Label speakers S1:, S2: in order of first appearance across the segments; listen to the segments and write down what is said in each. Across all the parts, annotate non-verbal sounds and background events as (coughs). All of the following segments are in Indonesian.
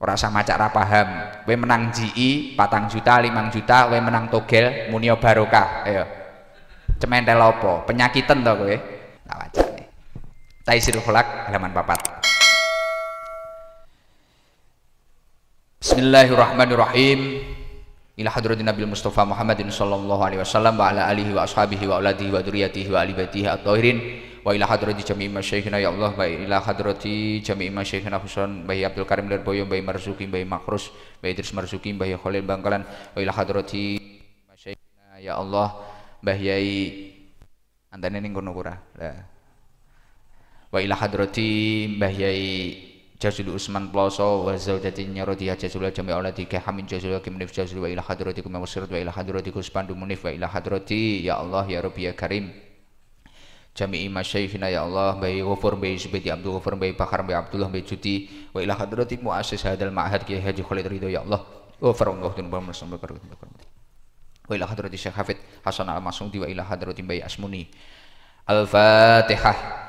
S1: ora sama cak paham we menang GI e, patang juta limang juta we menang togel munio barokah ayo cementel opo penyakitan to kowe tak wajib nih taisir kholak halaman papat Bismillahirrahmanirrahim ila hadratin Nabi Mustafa Muhammadin sallallahu alaihi wasallam wa ala alihi wa ashabihi wa auladihi wa dzurriyyatihi wa alibatihi at-tahirin wa ila hadrati jami'i masyayikhina ya Allah wa ila hadrati jami'i masyayikhina khususan bayi Abdul Karim Lerboyo bayi Marzuki bayi Makrus bayi Idris Marzuki bayi Khalil Bangkalan wa ila hadrati masyayikhina ya Allah bahyai antene ning kono pura wa ila hadrati bahyai Jazul Usman Ploso wa zaujatinya Rodiah Jazul Jami Auladi Kehamin Jazul Hakim Munif Jazul wa ila hadratikum wa sirat wa ila hadratikum kuspandu Munif wa ila hadrati ya Allah ya Rabbi ya Karim jami'i masyayikhina ya Allah bayi wafur bayi Zubaidi Abdul wafur bayi Bakar bayi Abdullah bayi cuti. wa ilah hadrati mu'asis hadal ma'ahad Kiai Haji Khalid Ridho ya Allah ghafarallahu oh, dunubana wa wa ilah hadrati Syekh Hafid Hasan al masundi wa ilah hadrati bayi Asmuni Al-Fatihah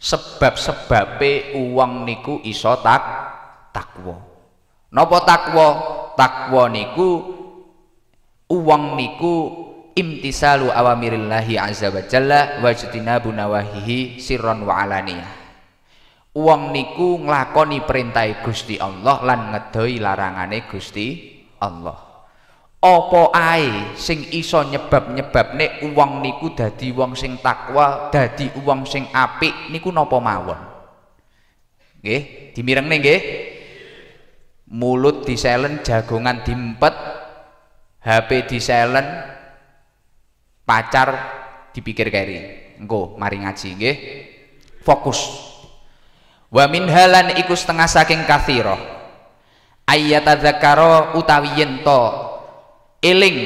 S1: sebab-sebabe uang niku iso tak takwa nopo takwa takwa niku uang niku imtisalu awamirillahi azza wa jalla wajtinabu nawahihi sirron wa alaniyah uang niku nglakoni perintah Gusti Allah lan ngedoi larangane Gusti Allah apa ae sing iso nyebab nyebab nek uang niku dadi uang sing takwa, dadi uang sing apik niku napa mawon. Nggih, neng nggih. Mulut di diselen, jagongan dimpet, HP di diselen, pacar dipikir keri. Engko mari ngaji nggih. Fokus. Wa min halan iku setengah saking kathira. Ayyatadzakara utawi yento eling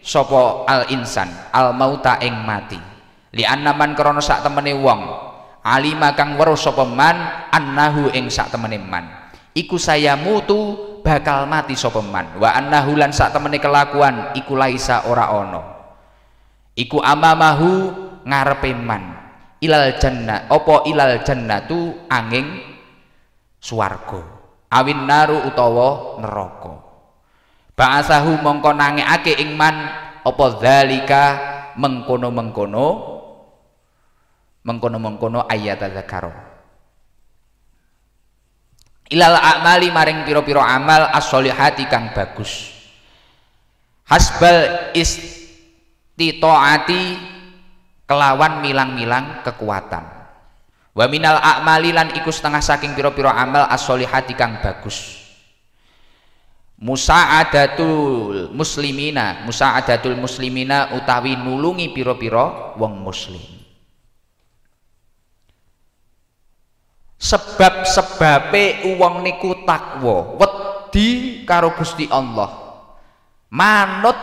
S1: sopo al insan al mauta ing mati li annaman krana sak temene wong alima kang weruh sapa man annahu ing sak temene man iku saya mutu bakal mati sapa man wa annahu lan sak temene kelakuan iku laisa ora ono iku amamahu ngarepe man ilal jannah opo ilal tu angin swarga awin naru utawa neraka ba'asahu mongko nange ake ingman apa dzalika mengkono-mengkono mengkono-mengkono ayat azakaro ilal amali maring piro-piro amal as-solihati kang bagus hasbal istitoati kelawan milang-milang kekuatan wa minal a'mali lan iku setengah saking piro-piro amal as-solihati kang bagus musaadatul muslimina musaadatul muslimina utawi nulungi piro-piro wong muslim sebab sebabe uang niku takwa wedi karo Gusti Allah manut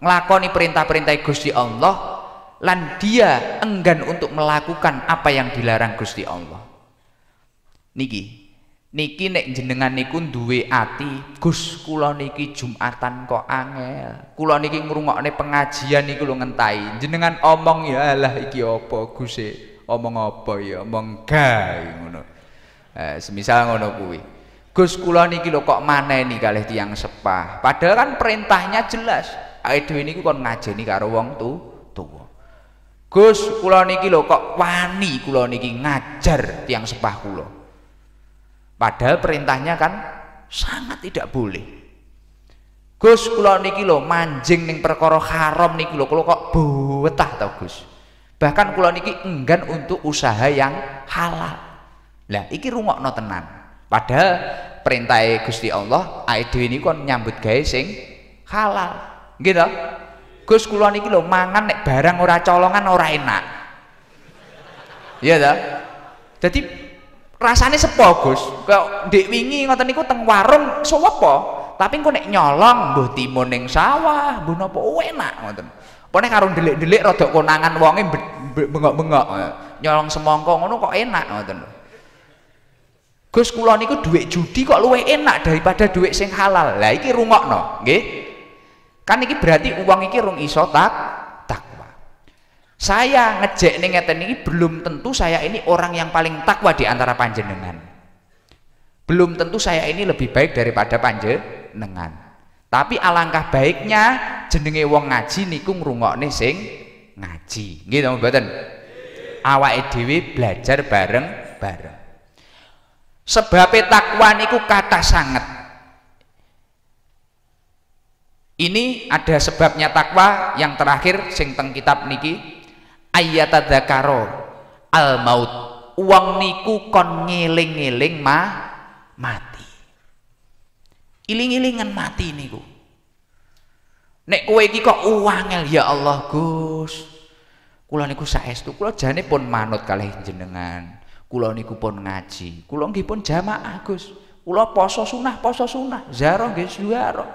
S1: nglakoni perintah-perintah Gusti Allah lan dia enggan untuk melakukan apa yang dilarang Gusti Allah niki niki nek jenengan niku duwe ati Gus kula niki Jumatan kok angel kula niki ngrungokne pengajian niku lho ngentai jenengan omong ya lah iki apa Gus e? omong apa ya omong gae ngono eh, semisal ngono kuwi Gus kula niki lho kok maneni kalih tiang sepah padahal kan perintahnya jelas ae dhewe niku kon ngajeni karo wong tu tuwa Gus kula niki lho kok wani kula niki ngajar tiang sepah kula Padahal perintahnya kan sangat tidak boleh. Gus kula niki lho manjing ning perkara haram niki lho kula kok betah tau Gus. Bahkan kula niki enggan untuk usaha yang halal. Lah iki rungokno tenan. Padahal perintahe Gusti Allah awake dhewe niku kon nyambut gawe sing halal. Nggih gitu? Gus kula niki lho mangan nek barang ora colongan ora enak. Iya ta? Jadi rasanya sepo Gus kok dek wingi ngoten niku teng warung sewepo tapi engko nek nyolong buh timun neng sawah buh nopo enak ngoten ponek karung delik-delik rotok konangan wonge bengok-bengok eh, nyolong semongko ngono kok enak ngoten Gus kulon niku duit judi kok luwe enak daripada duit sing halal. Lah iki no nggih. Kan iki berarti uang iki rung iso tak saya ngejek nih ngeten ini belum tentu saya ini orang yang paling takwa di antara panjenengan belum tentu saya ini lebih baik daripada panjenengan tapi alangkah baiknya jenenge wong ngaji niku ngrungokne sing ngaji gitu mboten awake dhewe belajar bareng-bareng Sebab takwa niku kata sangat ini ada sebabnya takwa yang terakhir sing teng kitab niki karor al maut uang niku kon ngiling-ngiling ma mati iling-ilingan mati niku nek kowe iki kok uangel ya Allah Gus kulo niku saestu kulo jane pun manut kalih jenengan kulo niku pun ngaji kulo nggih pun jamaah Gus kulo poso sunah poso sunah zaro nggih ziarah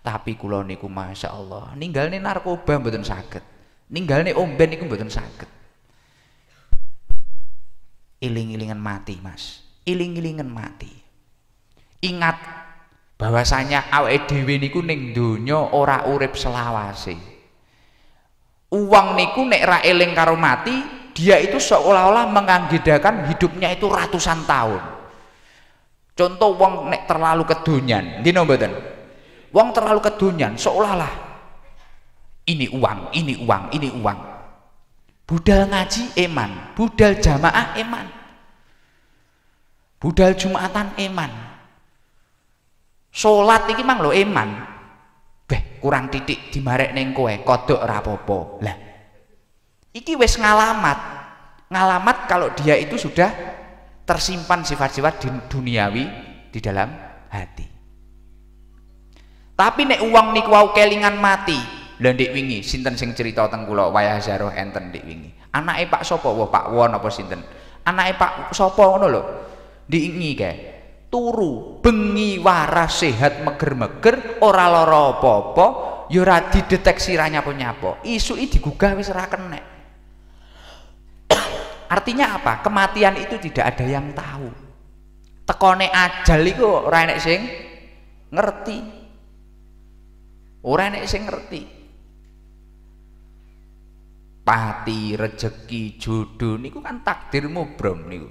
S1: tapi kulo niku Masya Allah ninggalne narkoba mboten sakit Ben, omben itu buatan sakit. iling-ilingan mati mas iling-ilingan mati ingat bahwasanya awake ini niku ning dunyo ora urip selawase uang niku nek ra eling karo mati dia itu seolah-olah menganggedakan hidupnya itu ratusan tahun contoh uang nek terlalu kedunyan gini mboten Uang terlalu kedunyan seolah-olah ini uang, ini uang, ini uang. Budal ngaji eman, budal jamaah eman. Budal Jumatan eman. Salat ini mang lho eman. Beh, kurang titik dimarek ning kowe, kodok rapopo. Lah. Iki wes ngalamat. Ngalamat kalau dia itu sudah tersimpan sifat-sifat duniawi di dalam hati. Tapi nek uang niku wau kelingan mati, dan dik wingi sinten sing cerita teng kula wayah jaroh enten dik wingi anake Pak sapa wah Pak Won apa sinten anake Pak sapa ngono lho diingi ke turu bengi waras sehat meger-meger ora lara apa-apa ya ora dideteksi ra nyapo-nyapo isuki digugah wis ora kenek (coughs) artinya apa kematian itu tidak ada yang tahu tekone ajal iku ora enek sing ngerti ora enek sing ngerti pati rejeki jodoh niku kan takdirmu brom niku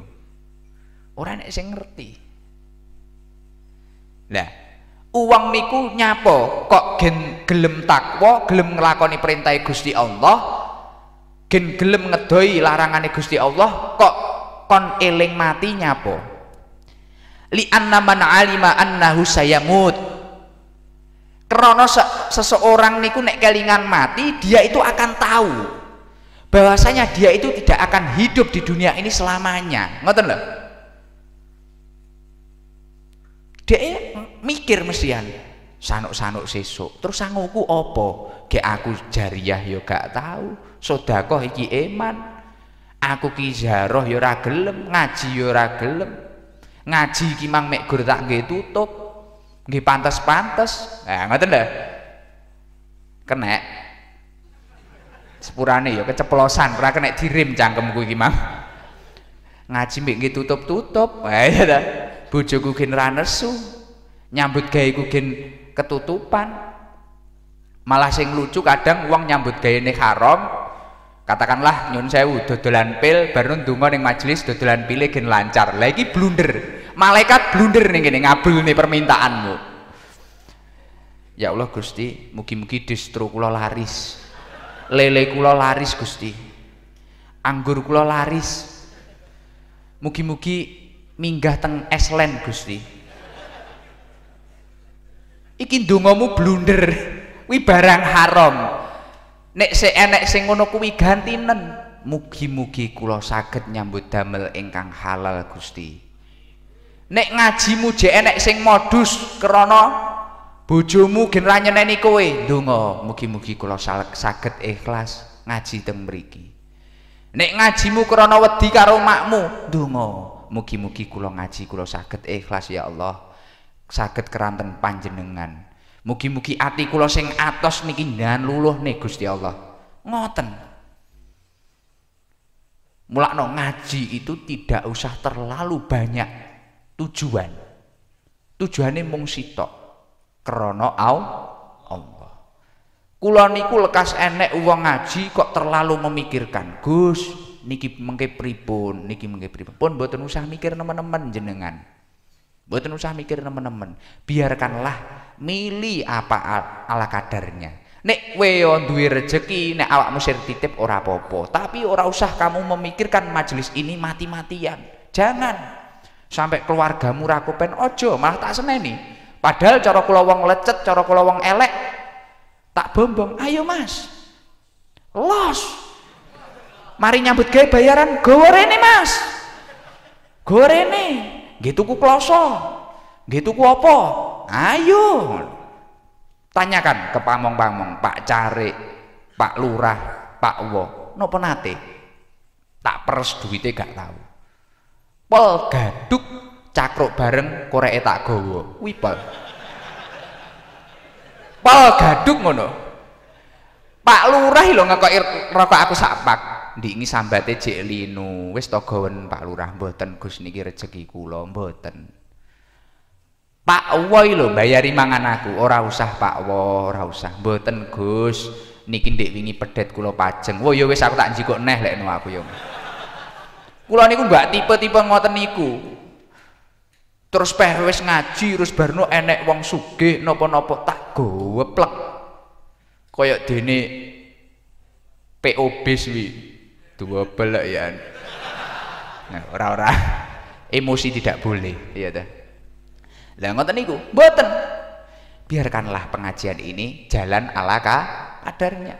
S1: orang nek sing ngerti nah uang niku nyapo kok gen gelem takwa gelem ngelakoni perintah Gusti Allah gen gelem ngedoi larangan Gusti Allah kok kon eling mati nyapo li anna man alima annahu sayamut karena seseorang niku nek kelingan mati dia itu akan tahu bahwasanya dia itu tidak akan hidup di dunia ini selamanya ngerti lho dia mikir mesian ya, sanuk-sanuk sesuk terus sanguku opo ke aku jariah yo ya gak tahu sodakoh iki eman aku ki zaroh yo ya ora ngaji yo ragelem ngaji iki mang mek gur tak nggih tutup nggih pantes-pantes nah ngoten lho kenek sepurane ya keceplosan ora kena direm cangkemku iki Mang ngaji mbek nggih tutup-tutup (laughs) ya ta bojoku gen ra nesu nyambut ku gen ketutupan malah sing lucu kadang uang nyambut gawe ini haram katakanlah nyun sewu dodolan pil baru ndonga ning majelis dodolan pile gen lancar lagi blunder malaikat blunder ning kene ngabul nih permintaanmu ya Allah Gusti mugi-mugi distro kula laris lele kula laris Gusti anggur kula laris mugi-mugi minggah teng Iceland Gusti iki ndongamu blunder kuwi barang haram nek se enek sing ngono kuwi gantinen mugi-mugi kula saged nyambut damel ingkang halal Gusti nek ngajimu je enek sing modus krana bojomu gen ra kowe ndonga mugi-mugi kula saged ikhlas ngaji teng mriki nek ngajimu krana wedi karo makmu ndonga mugi-mugi kula ngaji kula saged ikhlas ya Allah saged keranten panjenengan mugi-mugi ati kula sing atos niki dan luluh nih Gusti Allah ngoten mulakno ngaji itu tidak usah terlalu banyak tujuan tujuannya mung sitok krana Allah. Kula niku lekas enek uang ngaji kok terlalu memikirkan. Gus, niki mengke pripun, niki mengke pripun. Pun mboten usah mikir nemen-nemen jenengan. Mboten usah mikir nemen-nemen. Biarkanlah milih apa ala kadarnya. Nek weo duwe rejeki, nek awak musir titip ora popo. Tapi ora usah kamu memikirkan majelis ini mati-matian. Jangan. Sampai keluargamu rakupen ojo, malah tak seneni. Padahal cara kula wong lecet, cara kula wong elek tak bombong. Ayo Mas. Los. Mari nyambut gawe bayaran gorene Mas. Gorene. Nggih tuku kloso. Nggih tuku apa? Ayo. Tanyakan ke pamong-pamong, Pak Cari, Pak Lurah, Pak Wo. No nate? Tak peres duitnya gak tahu. Pol gaduk cakruk bareng korek tak gawa kuwi pol pol gaduk ngono Pak Lurah lho ngekoki rokok aku sapak di ini sambate TJ linu wis to Pak Lurah mboten Gus niki rejeki kula mboten Pak Woi lho bayari mangan aku ora usah Pak Wo ora usah mboten Gus niki ndek wingi pedet kula pajeng wo yo wis aku tak jikok neh lekno aku yo kula niku mbak tipe-tipe ngoten niku terus peh ngaji terus barno enek wong sugih nopo-nopo tak goweplek kaya dene POB suwi dua belak ya nah, ora ora emosi tidak boleh iya ta lah ngoten niku mboten biarkanlah pengajian ini jalan ala kadarnya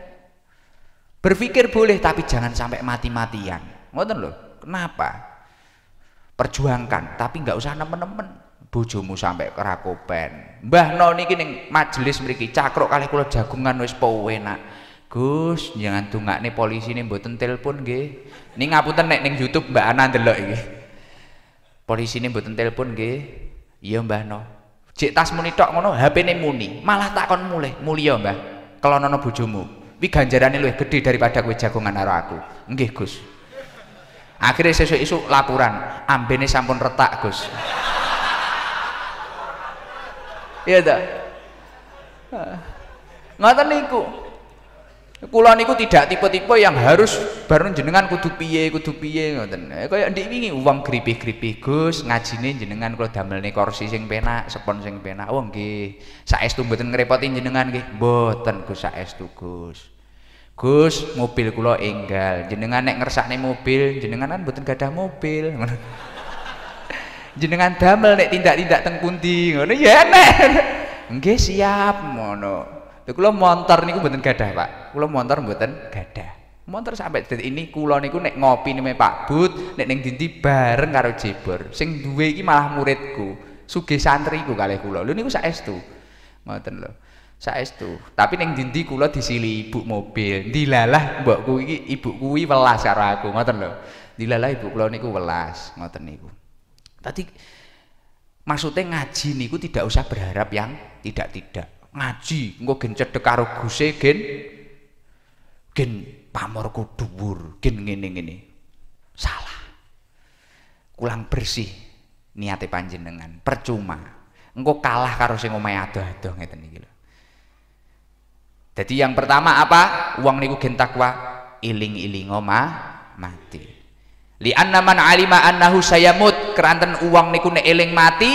S1: berpikir boleh tapi jangan sampai mati-matian ngoten loh kenapa perjuangkan tapi nggak usah nemen-nemen bojomu sampai kerakopen mbah no niki ning majelis mriki cakruk kali kula jagungan wis powenak Gus jangan tunggak nih polisi nih mboten pun nggih Nih ngapunten nek nih YouTube Mbak Ana ndelok ini. polisi nih mboten pun nggih iya mbah no Cek tas muni tok mono hp nih muni malah takon mulai, mulia mbah bujumu, bi Ganjaran nih lebih gede daripada gue jagongan aku enggih Gus akhirnya sesuai isu laporan ambene sampun retak Gus iya tak ngata niku kulon niku tidak tipe-tipe yang harus baru jenengan kudu piye kudu piye ngoten eh, kaya ndik wingi uang gripih-gripih Gus ngajine jenengan kula nih kursi sing penak sepon sing penak oh nggih saestu mboten ngerepotin jenengan nggih mboten Gus saestu Gus Gus, mobil kula enggal. Jenengan nek ngersakne mobil, jenengan kan mboten gadah mobil. (laughs) jenengan damel nek tindak-tindak teng pundi ngono ya enak. (laughs) Nggih siap ngono. Lha kula montor niku mboten gadah, Pak. Kula montor mboten gadah. Montor sampai detik ini kula niku nek ngopi nime Pak Bud, nek ning dindi bareng karo Jibur. Sing duwe iki malah muridku. Sugih santriku kalih kula. Lho niku saestu. Ngoten lho saya itu tapi neng dindi kula disili ibu mobil dilalah mbokku iki ibu kuwi welas karo aku ngoten lho dilalah ibu kula niku welas ngoten niku tadi maksudnya ngaji niku tidak usah berharap yang tidak-tidak ngaji engko gen cedhek karo guse gen gen pamorku dubur gen ngene-ngene salah kulang bersih niate panjenengan percuma engko kalah karo sing omahe adoh-adoh ngeten iki lho jadi yang pertama apa uang niku gentakwa iling iling oma mati li anna man alima annahu sayamut keranten uang niku ne iling mati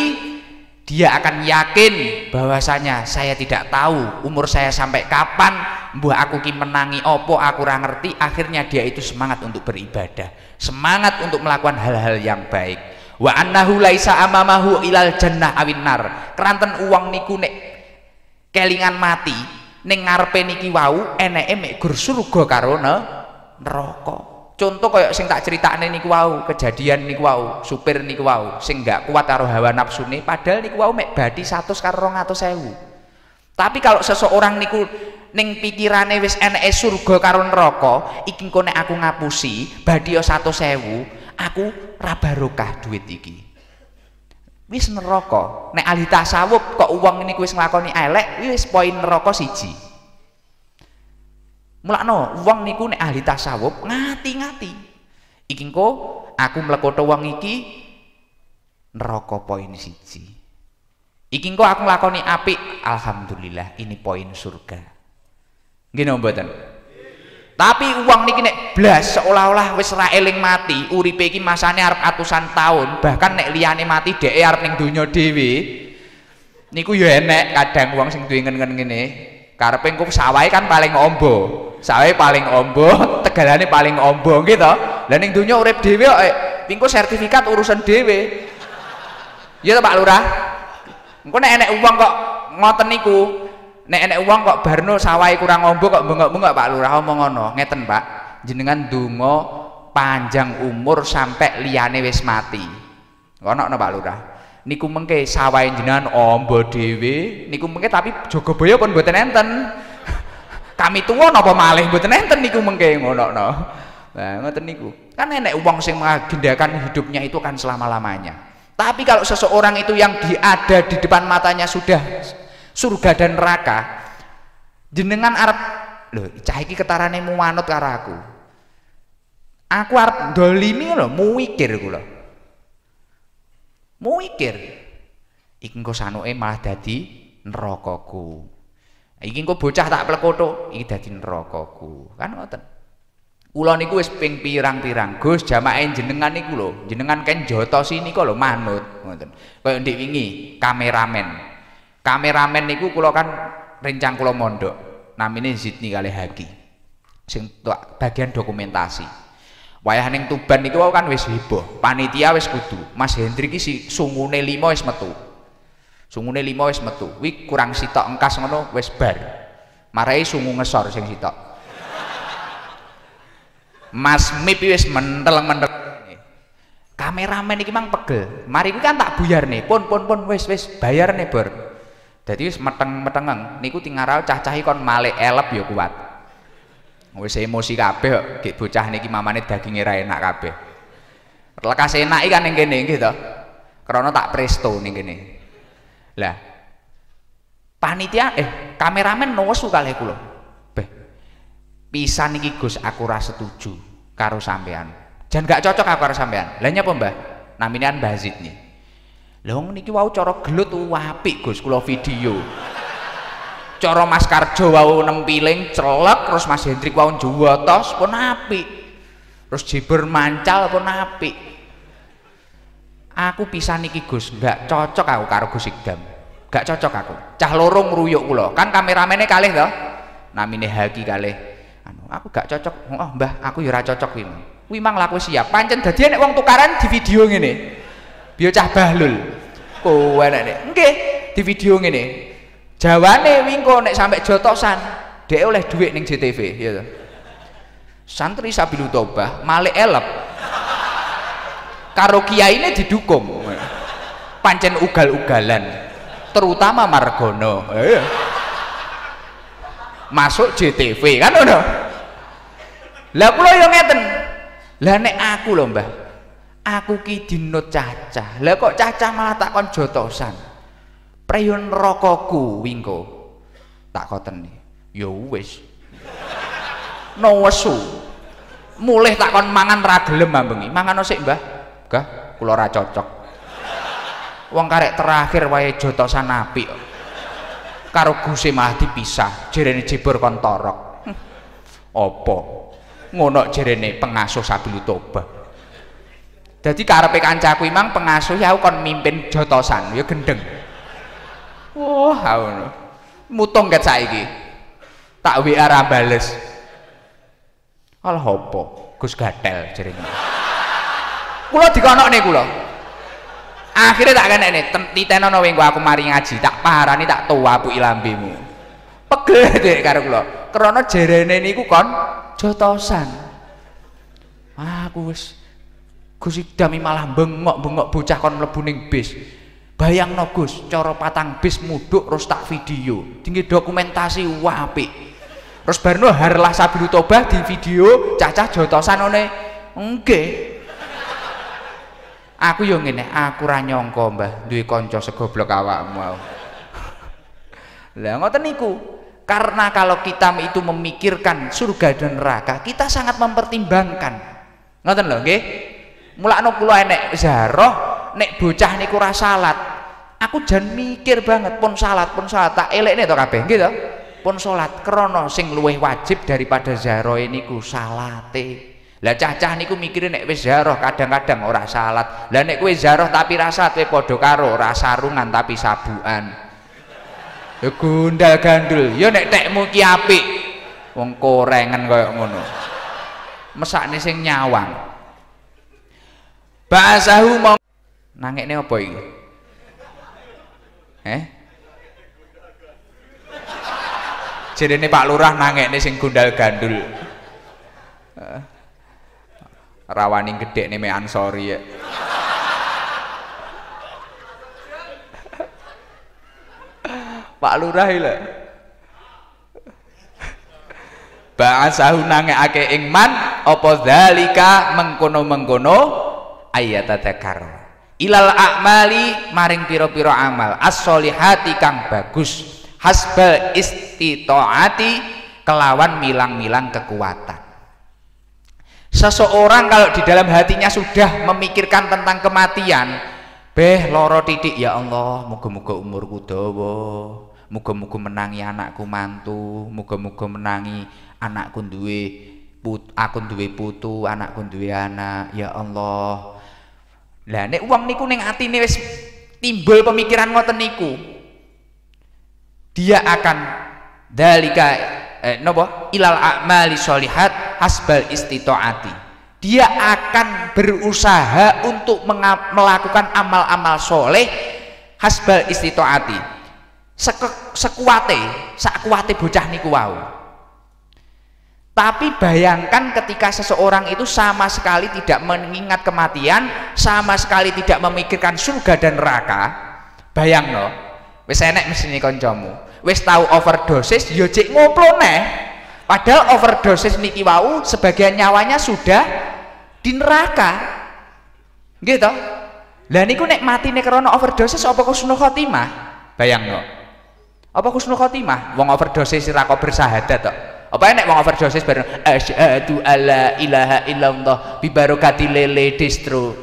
S1: dia akan yakin bahwasanya saya tidak tahu umur saya sampai kapan buah aku ki menangi opo aku kurang ngerti akhirnya dia itu semangat untuk beribadah semangat untuk melakukan hal-hal yang baik wa annahu laisa amamahu ilal jannah awin nar keranten uang niku nek kelingan mati ning ngarepe niki wau eneke mek gur surga karo neraka contoh kayak sing tak critakne niku wau kejadian niku wau supir niku wau sing gak kuat karo hawa nafsune padahal niku wau mek badi 100 karo 200.000 tapi kalau seseorang niku ning pikirane wis eneke surga karo neraka iki engko nek aku ngapusi satu 100.000 aku ra barokah duit iki wis neraka nek ahli tasawuf kok uang ini wis nglakoni elek wis poin neraka siji mulakno uang niku nek ahli tasawuf ngati-ngati iki engko aku mlekoto wong iki neraka poin siji iki engko aku nglakoni apik alhamdulillah ini poin surga nggih mboten tapi uang niki nek blas seolah-olah wis ra eling mati uripe iki masane arep atusan tahun bahkan nek liyane mati dhek arep ning donya dhewe niku ya enek kadang uang sing duwe ngen-ngen ngene karepe engko sawahe kan paling ombo sawahe paling ombo (laughs) tegalane paling ombo gitu dan ning donya urip dhewe kok eh, engko sertifikat urusan dhewe ya Pak Lurah engko nek enek uang kok ngoten niku nek enek uang kok barno sawai kurang ombo kok bengok-bengok Pak Lurah omong ngono ngeten Pak jenengan dungo panjang umur sampai liane wis mati ngono no Pak Lurah niku mengke sawai jenengan ombo dewi niku mengke tapi boyo pun buat nenten (laughs) kami tua nopo malih buat nenten niku mengke ngono no nah ngoten niku kan enek uang sing mengagendakan hidupnya itu kan selama-lamanya tapi kalau seseorang itu yang diada di depan matanya sudah surga dan neraka jenengan arep lho cah iki ketarane manut karo aku aku arep dolimi lho muwikir kula muwikir iki engko sanuke malah dadi nerakaku iki engko bocah tak plekothuk iki dadi nerakaku kan ngoten kula niku wis ping pirang-pirang Gus jamaah jenengan niku lho jenengan kan jotosi niku lho manut ngoten kaya ndek wingi kameramen kameramen niku kula kan rencang kula mondok namine Zidni kali Haki sing bagian dokumentasi wayah ning Tuban niku kan wes ribo. panitia wes kudu Mas Hendri kisi si sungune 5 wis metu sungune 5 wes metu Wih kurang sitok engkas ngono wes bar marai sungu ngesor sing sitok Mas Mipi wis mentel-mentel kameramen iki mang pegel mari kan tak buyar nih pun pun pun wes wes bayar nih bor jadi wis meteng-metengeng niku tinggal cah-cahi kon male elep yo ya kuat. Wis emosi kabeh kok bocah niki mamane daginge ra enak kabeh. Lekas enak iki kan ning kene iki to. tak presto ning kene. Lah panitia eh kameramen nesu suka kula. Beh. Bisa niki Gus aku rasa setuju karo sampean. jangan gak cocok aku karo sampean. lainnya pembah, Mbah? Namine kan Mbah Zidni lo wong niki wau cara gelut apik Gus kula video. Cara Mas Karjo wau nempiling celek terus Mas Hendrik wau tos pun apik. Terus Jiber mancal pun apik. Aku pisah niki Gus, nggak cocok aku karo Gus Igdam. Gak cocok aku. Cah loro ngruyuk kula. Kan kameramennya kalih to. Namine Haki kalih. Anu, aku gak cocok. Oh, Mbah, aku ya ora cocok kuwi. Kuwi mang laku siap. Pancen dadi nek wong tukaran di video ngene biyo cah bahlul kowe nek nggih di video ngene jawane wingko nek sampe jotosan dhek oleh duit ning JTV ya to santri sabilu tobah male elep karo ini didukung pancen ugal-ugalan terutama Margono ya, ya. masuk JTV kan udah lah kula yo ngeten lah nek aku lho Mbah aku ki dinut cacah lah kok cacah malah takon jotosan preyon rokoku wingko tak koten ya wis no wesu mulih takon mangan ra gelem mambengi mangan sik mbah gah kula ra cocok wong karek terakhir wae jotosan apik karo guse malah dipisah jerene ciber kon torok ngono jerene pengasuh sabil toba jadi karepe kancaku imang pengasuh ya aku kon mimpin jotosan, ya gendeng. Wah, wow, mutong Mutung ket saiki. Tak WA ra bales. Alah opo? Gus gatel di Kula nih kulo Akhirnya tak kena nih. ini, titenono wengku aku mari ngaji, tak parah parani tak tua bu ilambimu Pegel (laughs) deh karo kulo karena jerene ini kon jotosan. Aku ah, Gus Idami malah bengok-bengok bocah kon mlebu ning bis. no Gus, cara patang bis muduk terus tak video. Tinggi dokumentasi wapi. Terus barno harlah sabilu tobah di video cacah jotosan one. Aku yo ngene, aku ra nyangka Mbah duwe kanca segoblok awakmu. Lah ngoten niku, karena kalau kita itu memikirkan surga dan neraka kita sangat mempertimbangkan ngoten loh nggih mulakno kulo enek zarah nek bocah niku ora salat aku jangan mikir banget pun salat pun salat tak elek to kabeh gitu to pun salat krono sing luweh wajib daripada ini ku salate lah cah-cah niku mikire nek wis zarah kadang-kadang ora salat lah nek kowe zarah tapi rasa kowe padha karo ora sarungan tapi sabukan ya gandul ya nek tekmu ki apik wong korengen koyo ngono mesakne sing nyawang Ba'asahu mau nih apa ini? Eh? Jadi nih Pak Lurah ini sing gundal gandul. Eh? rawani gede nih me sorry ya. Pak Lurah lho. Ba'asahu nangekake ake ingman, apa dalika mengkono-mengkono Ayat ayatatakar ilal akmali maring piro-piro amal as-solihati kang bagus hasbal istitoati kelawan milang-milang kekuatan seseorang kalau di dalam hatinya sudah memikirkan tentang kematian beh loro titik ya Allah muga-muga umurku dawa muga-muga menangi anakku mantu muga-muga menangi anakku duwe put aku duwe putu anakku duwe anak ya Allah lah nek uang niku ning nih nih, timbul pemikiran ngoten niku. Dia akan dalika eh, nopo ilal a'mali solihat hasbal istitoati dia akan berusaha untuk melakukan amal-amal soleh hasbal istitoati Sek sekuate bocah niku wau tapi bayangkan ketika seseorang itu sama sekali tidak mengingat kematian, sama sekali tidak memikirkan surga dan neraka. Bayang no, Wes enek mesini kancamu. Wes tahu overdosis yojek ya cek ngoplo neh. Padahal overdosis niki wau sebagian nyawanya sudah di neraka. Gitu. Dan niku nek mati nek Rono overdosis apa sunuh khotimah? Bayang no. Apa sunuh khotimah? Wong overdosis rako bersahadat toh apa enak mau overdosis bareng asyhadu alla ilaha illallah bibarokati lele distro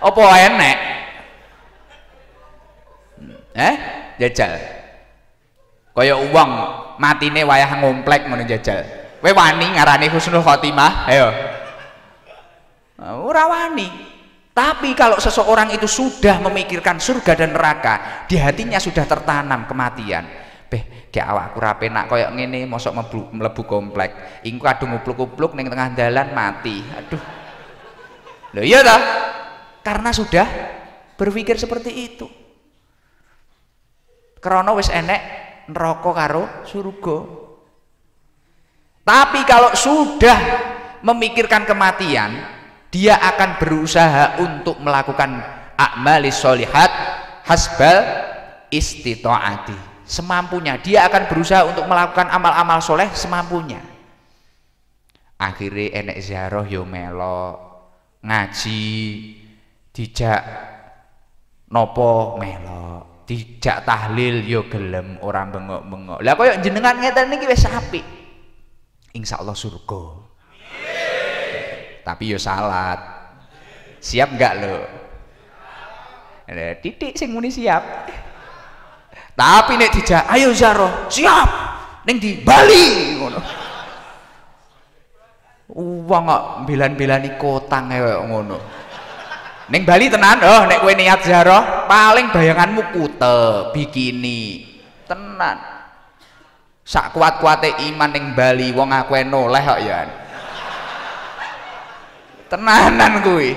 S1: apa enak eh jajal kaya uang matine wayah ngomplek ngono jajal we wani ngarani husnul khotimah ayo ora wani tapi kalau seseorang itu sudah memikirkan surga dan neraka di hatinya sudah tertanam kematian Beh, gak awak ra penak koyo ngene mosok mlebu, mlebu komplek. Ingku kadung ngupluk-upluk ning tengah jalan mati. Aduh. Loh iya ta? Karena sudah berpikir seperti itu. Karena wis enek neraka karo surga. Tapi kalau sudah memikirkan kematian, dia akan berusaha untuk melakukan akmali solihat hasbal istitoati semampunya dia akan berusaha untuk melakukan amal-amal soleh semampunya akhirnya enek ziarah yo ya melo ngaji dijak nopo melo dijak tahlil yo ya gelem orang bengok-bengok lah koyo jenengan ngeten niki sapi. Insya Allah surga tapi yo ya salat siap nggak lo titik sing muni siap tapi nek tidak. ayo Zaro, siap. Neng di Bali ngono. Uang nggak bilan belani kotang ya, ngono. Neng Bali tenan, oh nek gue niat Zaro, paling bayanganmu kute, bikini. Tenan. Sak kuat-kuate iman neng Bali wong aku e noleh kok ya. Tenanan gue,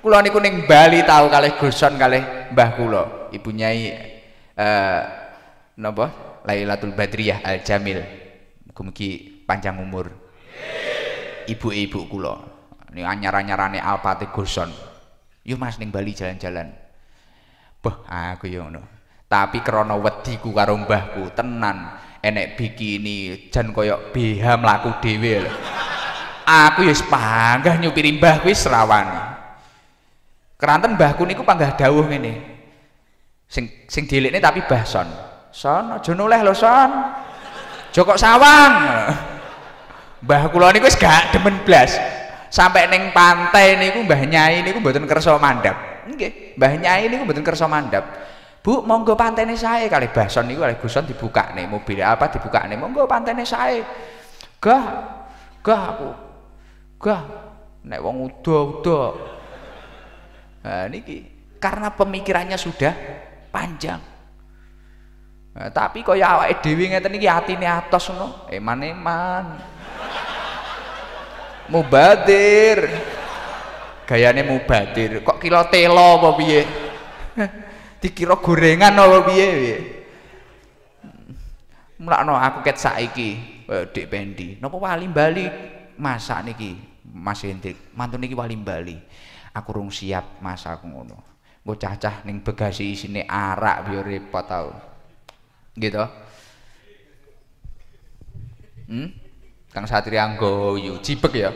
S1: Kula niku ning Bali tahu kali Guson kali Mbah kula, Ibu Nyai Eh, Noboh, Lailatul Badriyah Al Jamil mugi panjang umur ibu-ibu kula ini anyar-anyarane Al Fatih yuk mas ning Bali jalan-jalan Boh, aku yo ngono tapi krana wediku karo mbahku tenan enek bikini jan koyok BH mlaku dhewe aku ya panggah nyupiri mbah kuwi serawani keranten mbahku niku panggah dawuh ngene sing sing dilikne tapi bahson son aja nuleh lho son joko sawang mbah kula niku wis gak demen blas sampai neng pantai niku mbah nyai niku mboten kersa mandap nggih mbah nyai niku mboten kersa mandap Bu, mau gue pantai pantene saya kali bahson niku kali son dibuka nih mobil apa dibuka nih mau gue pantai pantene saya. Gah, gah aku, gah. Nek wong udo, udah. Nah, niki karena pemikirannya sudah panjang nah, tapi kaya awake dhewe ngeten iki atine atos ngono eman-eman eh,
S2: mubadir gayane
S1: mubadir kok kilo telo apa piye dikira gorengan apa piye piye mlakno aku ket saiki eh, Dik Pendi napa wali Bali masak niki Mas Hendrik mantun niki wali Bali aku rung siap masak ngono Gue cacah ning begasi isine arak biar repot tau. Gitu. Hmm? Kang Satria nggoyu, iya, cipek ya.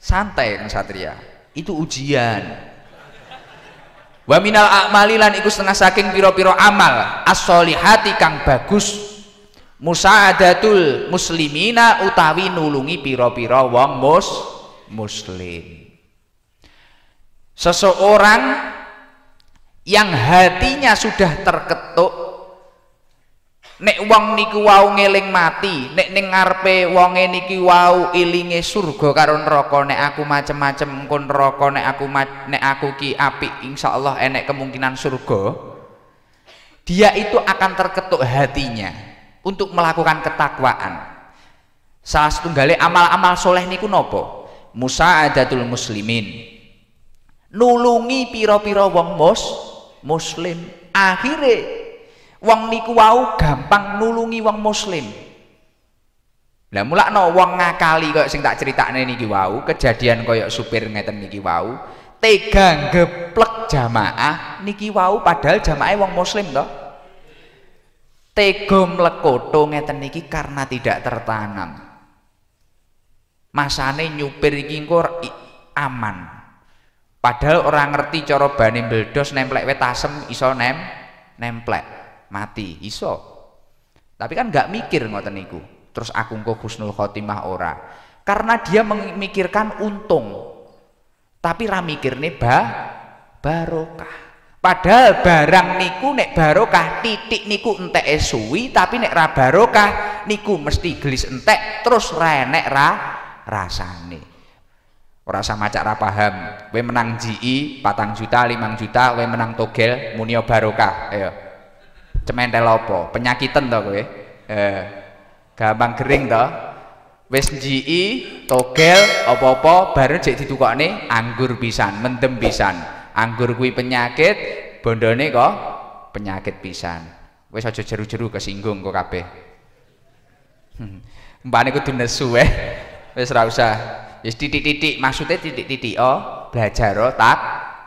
S1: Santai Kang Satria. Itu ujian. Wa minal a'mali lan iku setengah saking pira-pira amal as hati kang bagus musaadatul muslimina utawi nulungi pira-pira wong mus muslim seseorang yang hatinya sudah terketuk nek wong niku wau ngeling mati nek ning ngarepe wonge niki wau ilinge surga karo neraka nek aku macem-macem engko neraka nek aku nek aku ki apik insyaallah enek kemungkinan surga dia itu akan terketuk hatinya untuk melakukan ketakwaan salah gale amal-amal soleh niku nopo adatul muslimin nulungi piro-piro wong mus muslim akhirnya wong niku wau gampang nulungi wong muslim lah no wong ngakali kok sing tak cerita niki wau kejadian koyok supir ngeten niki wau tega geplek jamaah niki wau padahal jamaah wong muslim toh tega mlekoto ngeten niki karena tidak tertanam masane nyupir iki aman padahal orang ngerti cara bani mbledos nemplek wet asem iso nem nemplek mati iso tapi kan nggak mikir ngoten niku terus aku engko husnul khotimah ora karena dia memikirkan untung tapi ra mikirne ba barokah padahal barang niku nek barokah titik niku entek suwi tapi nek ra barokah niku mesti gelis entek terus renek ra rasane ora usah macak ra paham kowe menang GI e, patang juta limang juta kowe menang togel munio barokah ayo cementel apa penyakiten to kowe eh gampang kering to wis GI e, togel apa-apa baru jek ditukokne anggur pisan mendem pisan anggur gue penyakit bondone kok penyakit pisan wis aja jeru-jeru kesinggung kok kabeh hmm. mbane kudu nesu eh wis ra usah Yes, titik-titik maksudnya titik-titik oh belajar oh tak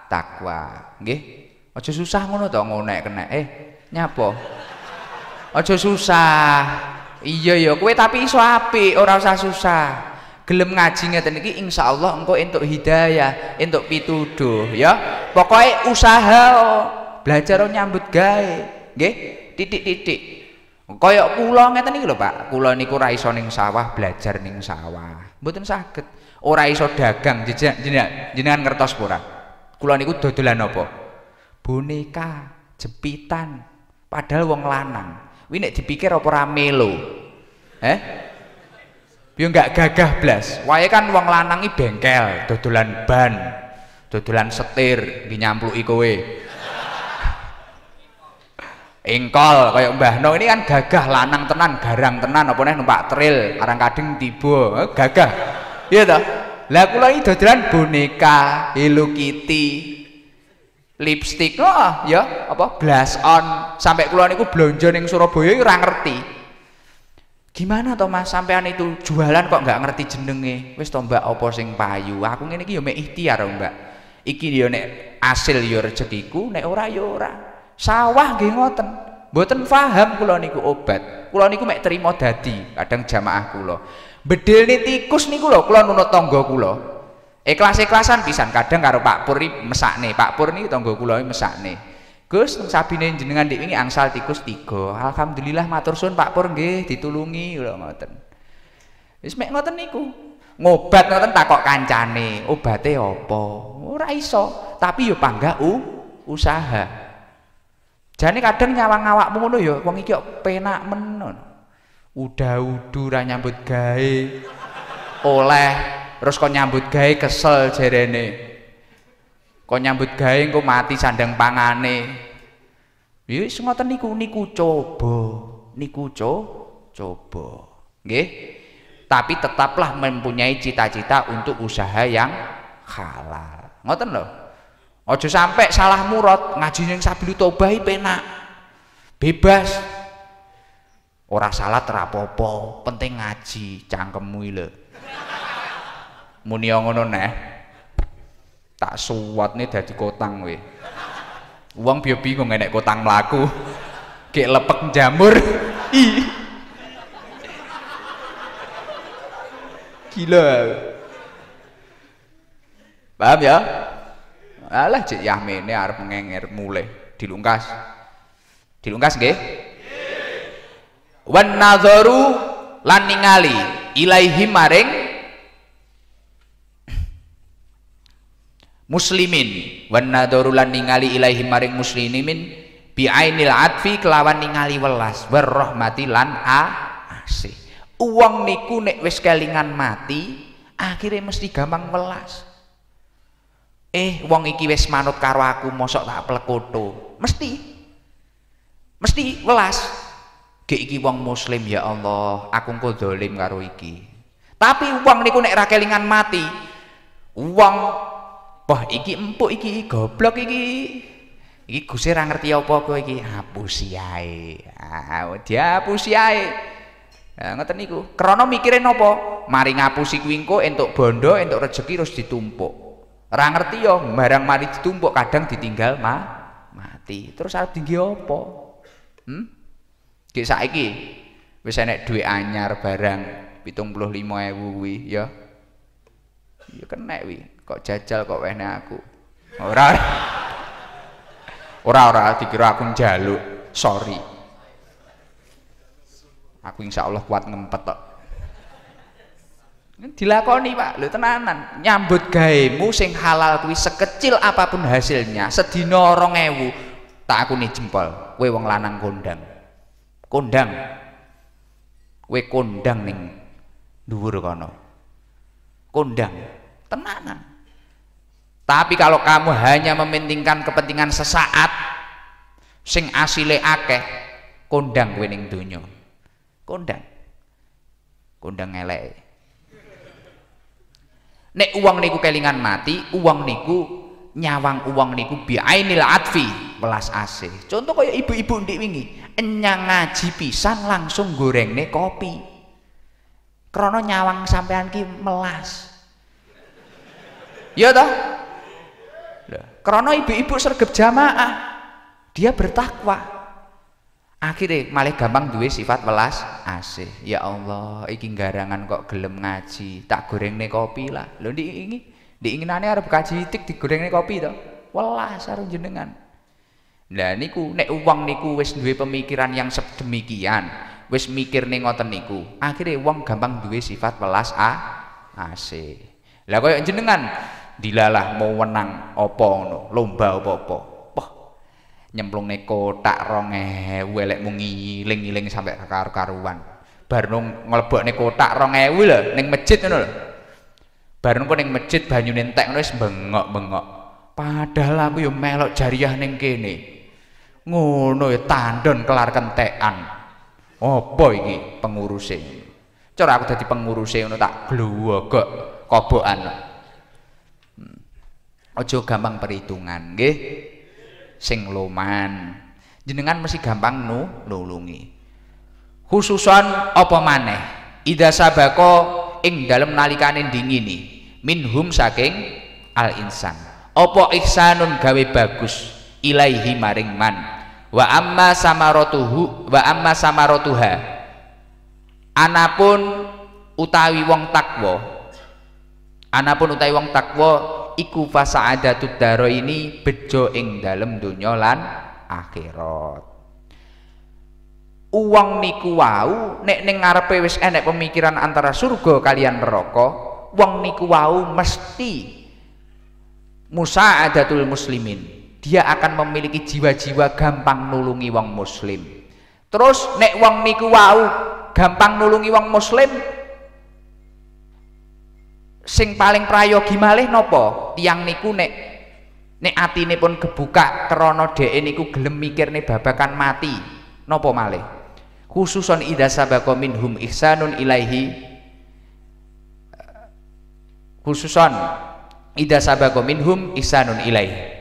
S1: takwa. gih. Ojo susah ngono toh ngonek kena. Eh, nyapo Ojo susah. Iya iya kue tapi iso orang orang usah susah. Gelem ngaji nggak teknik. Insya Allah engkau untuk hidayah, untuk pituduh ya. Pokoknya usaha oh. belajar oh nyambut gay gih. titik-titik. Koyok kula ngeten iki lho Pak, kula niku ra iso sawah belajar ning sawah. Mboten sakit ora iso dagang jenengan ngertos pura kula niku dodolan apa boneka jepitan padahal wong lanang kuwi nek dipikir apa ora melo eh Biar nggak gagah blas. Wae kan wong lanang iki bengkel, dodolan ban, dodolan setir, dinyampluki kowe. Engkol kayak Mbah No ini kan gagah lanang tenan, garang tenan apa nih numpak tril, kadang-kadang tiba, eh, gagah iya toh lah kula iki dodolan boneka Hello Kitty lipstick oh, oh ya apa blush on sampai kula niku blonjo ning Surabaya ora ngerti gimana toh mas sampean itu jualan kok nggak ngerti jenenge wis toh mbak apa sing payu aku ngene iki ya mek ikhtiar oh, mbak iki yo ya nek asil yo ya rezekiku nek ora yo ya ora sawah nggih ngoten mboten paham kula niku obat kula niku mek trimo dadi kadang jamaah kula Bedil nih tikus nih kulo kulo nunut tonggo kulo Ikhlas-ikhlasan pisan kadang karo Pak Puri mesak nih, Pak Puri tonggo kulo tangga mesak nih. Gus nih jenengan di ini angsal tikus tigo. Alhamdulillah matur sun Pak Pur gih ditulungi udah ngoten. Wis mek ngoten niku. Ngobat ngoten takok kancane, obate opo Ora iso, tapi yo ya pangga u, usaha. Jadi kadang nyawang ngawak ngono ya, wong iki penak menon udah udu ra nyambut gawe oleh terus kau nyambut gawe kesel jerene kau nyambut gawe kau mati sandang pangane Yuk, semua niku niku coba niku co coba nggih tapi tetaplah mempunyai cita-cita untuk usaha yang halal ngoten loh, ojo sampai salah murad ngaji yang sabili tobahi penak bebas ora salat rapopo penting ngaji cangkemmu lho muni ngono neh tak suwat nih dari kotang we uang biar bingung enek kotang melaku kayak lepek jamur (laughs) ih, gila paham ya alah cik yahmi ini harap mengenger mulai dilungkas dilungkas gak wan nadharu lan ningali ilaihi maring muslimin wan nadharu lan ningali ilaihi maring muslimin bi ainil atfi kelawan ningali welas warahmati lan asih uang niku nek wis kelingan mati akhirnya mesti gampang welas eh wong iki wis manut karo aku mosok tak plekoto mesti mesti welas Dek iki wong muslim ya Allah, aku engko dolim karo iki. Tapi wong niku nek ra kelingan mati, wong wah iki empuk iki goblok iki. Iki Gusti ra ngerti apa hapus iki, hapusi ae. Ah, hapus ae. Nah, ngeten niku. Krana mikire napa? Mari ngapusi kuwi engko entuk bondo, entuk rejeki terus ditumpuk. Ra ngerti yo, ya, barang mari ditumpuk kadang ditinggal ma mati. Terus arep dinggi apa? Hmm? Ki saiki wis enek duit anyar barang 75.000 kuwi ya. Ya kenek wi, kok jajal kok wene aku. Ora. Ora ora dikira aku njaluk. Sorry. Aku insya Allah kuat ngempet tok. dilakoni pak lu tenanan nyambut gaemu sing halal kuwi sekecil apapun hasilnya sedina rong ewu tak aku nih jempol kue wong lanang kondang kondang kue kondang ning dhuwur kono kondang tenanan tapi kalau kamu hanya mementingkan kepentingan sesaat sing asile akeh kondang kue ning donya kondang kondang elek nek uang niku kelingan mati uang niku nyawang uang niku biainil atfi belas ac. contoh kaya ibu-ibu ndik wingi enyang ngaji pisan langsung goreng nih kopi krono nyawang sampean ki melas iya toh krono ibu-ibu sergap jamaah dia bertakwa akhirnya malah gampang duwe sifat melas, asih ya Allah iki garangan kok gelem ngaji tak goreng nih kopi lah lo di ini diinginannya harus kaji digoreng nih kopi toh welas harus jenengan lah niku nek uang niku wis duwe pemikiran yang sedemikian, wis mikir ning ngoten niku, akhirnya wong gampang duwe sifat welas a asih. Lah koyo jenengan dilalah mau wenang apa ngono, lomba apa-apa. Wah, nyemplung ning kotak 2000 elek mung ngiling-ngiling sampe karo-karuan. Bar nung nglebokne kotak 2000 lho ning masjid ngono lho. Bar nung ning masjid banyune entek ngono wis bengok-bengok. Padahal aku yo melok jariah ning kene ngono ya tandon kelar kentekan apa ini pengurusin cara aku jadi pengurusin itu tak glowogok kobokan ojo hmm. gampang perhitungan ge sing loman jenengan mesti gampang nu nulungi khususan apa maneh ida sabako ing dalem nalikane dingini minhum saking al insan opo ihsanun gawe bagus ilaihi maring man wa amma rotuhu, wa amma rotuha. anapun utawi wong takwa anapun utawi wong takwa iku fasa'adatut daro ini bejo ing dalem donya lan akhirat uang niku wau nek ning ngarepe wis enek pemikiran antara surga kalian neraka wong niku wau mesti musaadatul muslimin dia akan memiliki jiwa-jiwa gampang nulungi wong muslim terus nek wong niku wau gampang nulungi wong muslim sing paling prayogi malih nopo tiang niku nek nek ini pun kebuka kerono dhek niku gelem nih babakan mati nopo malih khususon ida sabako minhum ihsanun ilaihi khususon ida sabako minhum ihsanun ilaihi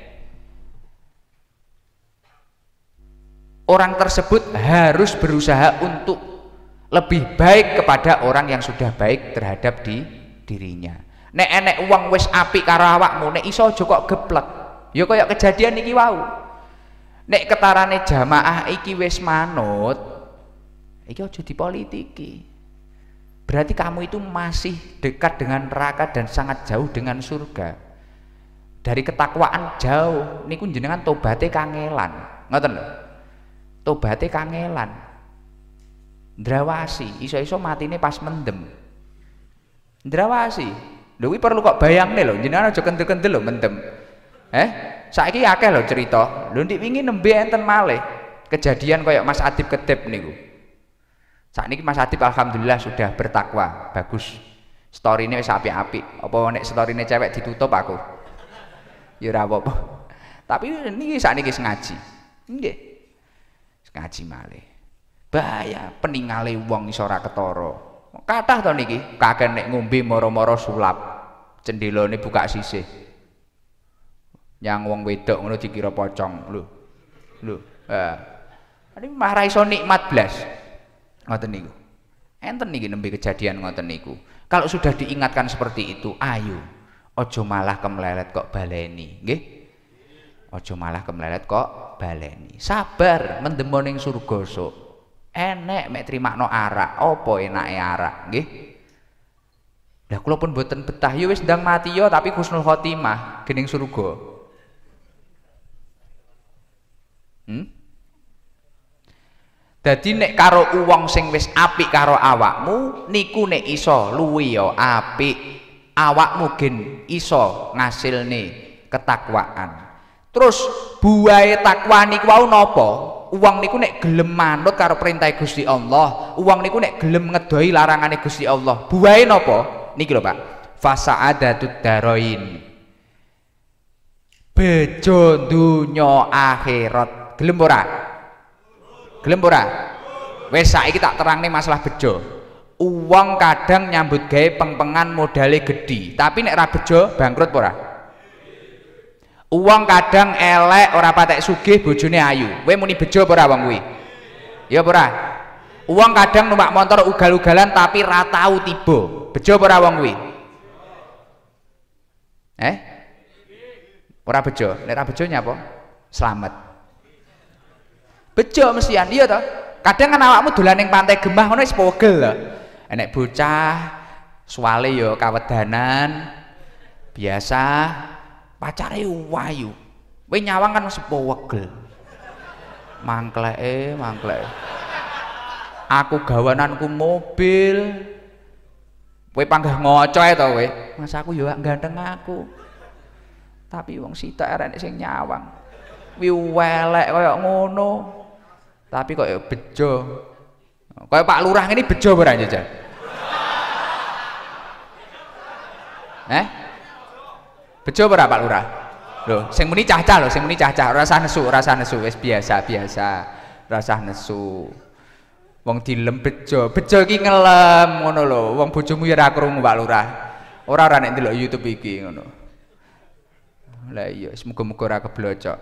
S1: orang tersebut harus berusaha untuk lebih baik kepada orang yang sudah baik terhadap di dirinya nek enek uang wis api karo awakmu nek iso aja kok geplek ya kaya kejadian iki wau nek ketarane jamaah iki wis manut iki aja dipolitiki berarti kamu itu masih dekat dengan neraka dan sangat jauh dengan surga dari ketakwaan jauh niku jenengan tobaté kangelan ngoten lho tobaté kangelan. Ndrawasi, iso-iso matine pas mendem. Ndrawasi. Lho kuwi perlu kok bayang bayangne lho, jenengan aja kendel-kendel lho mendem. Eh, saiki akeh lho cerita. Lho ndik wingi nembe enten malih kejadian kayak Mas Adib Kedep niku. Saat ini Mas Adib alhamdulillah sudah bertakwa, bagus. Story ini sapi api-api. Apa nek story ini cewek ditutup aku? Ya ora Tapi ini saat ini ngaji. Nggih ngaji malih. Bahaya peningale wong iso ora ketara. Kathah to niki, kakek nek ngombe moro-moro sulap, cendelone buka sisih. Yang wong wedok ngono dikira pocong, lho. Lho, eh. Ini marah iso nikmat blas. Ngoten niku. Enten niki nembe kejadian ngoten niku. Kalau sudah diingatkan seperti itu, ayo ojo malah kemlelet kok baleni, nggih. Ojo malah kemelelet kok baleni. Sabar mendemoning surga so Enek mek no arak, enak e arak gih. Dah klo pun buatan betah yowes ya dang mati yo ya, tapi kusnul khotimah gening surga. Hmm? Jadi nek karo uang sing wis apik karo awakmu niku nek iso luwi yo ya apik. Awakmu gen iso nih ketakwaan. Terus buai takwa niku wau nopo, Uang niku nek gelem manut karo perintah Gusti Allah, uang niku nek gelem ngedoi larangan Gusti Allah. Buahe nopo, Niki lho, Pak. tuh daroin. Bejo dunya akhirat. Gelem ora? Gelem ora? Wes saiki tak nih masalah bejo. Uang kadang nyambut gaya pengpengan modalnya gede tapi nek ra bejo bangkrut ora? Uang kadang elek ora patek sugih bojone ayu. Kowe muni bejo apa ora wong kuwi? Ya apa ora? Uang kadang numpak motor ugal-ugalan tapi ra tau tiba. Bejo apa ora wong kuwi? Eh? Ora bejo. Nek ora bejo nyapa? Selamat. Bejo mestian iya toh Kadang kan awakmu dolan ning pantai Gemah ngono wis pogel lho. Enek eh, bocah suwale yo kawedanan biasa pacare wayu we nyawang kan sepo wegel mangkleke mangkleke aku gawananku mobil kowe panggah ngocoe to kowe mas aku yo ganteng aku tapi wong sitok arek sing nyawang kuwi welek kaya ngono tapi kok bejo kaya Pak Lurah ini bejo ora jajan eh bejo ora Pak Lurah lho sing muni cah-cah lho sing muni cah-cah rasa nesu rasa nesu wis biasa biasa rasa nesu wong dilem bejo bejo iki ngelem ngono lho wong bojomu ya ora krungu Pak Lurah ora ora nek ndelok YouTube iki ngono lah iya semoga-moga ora keblocok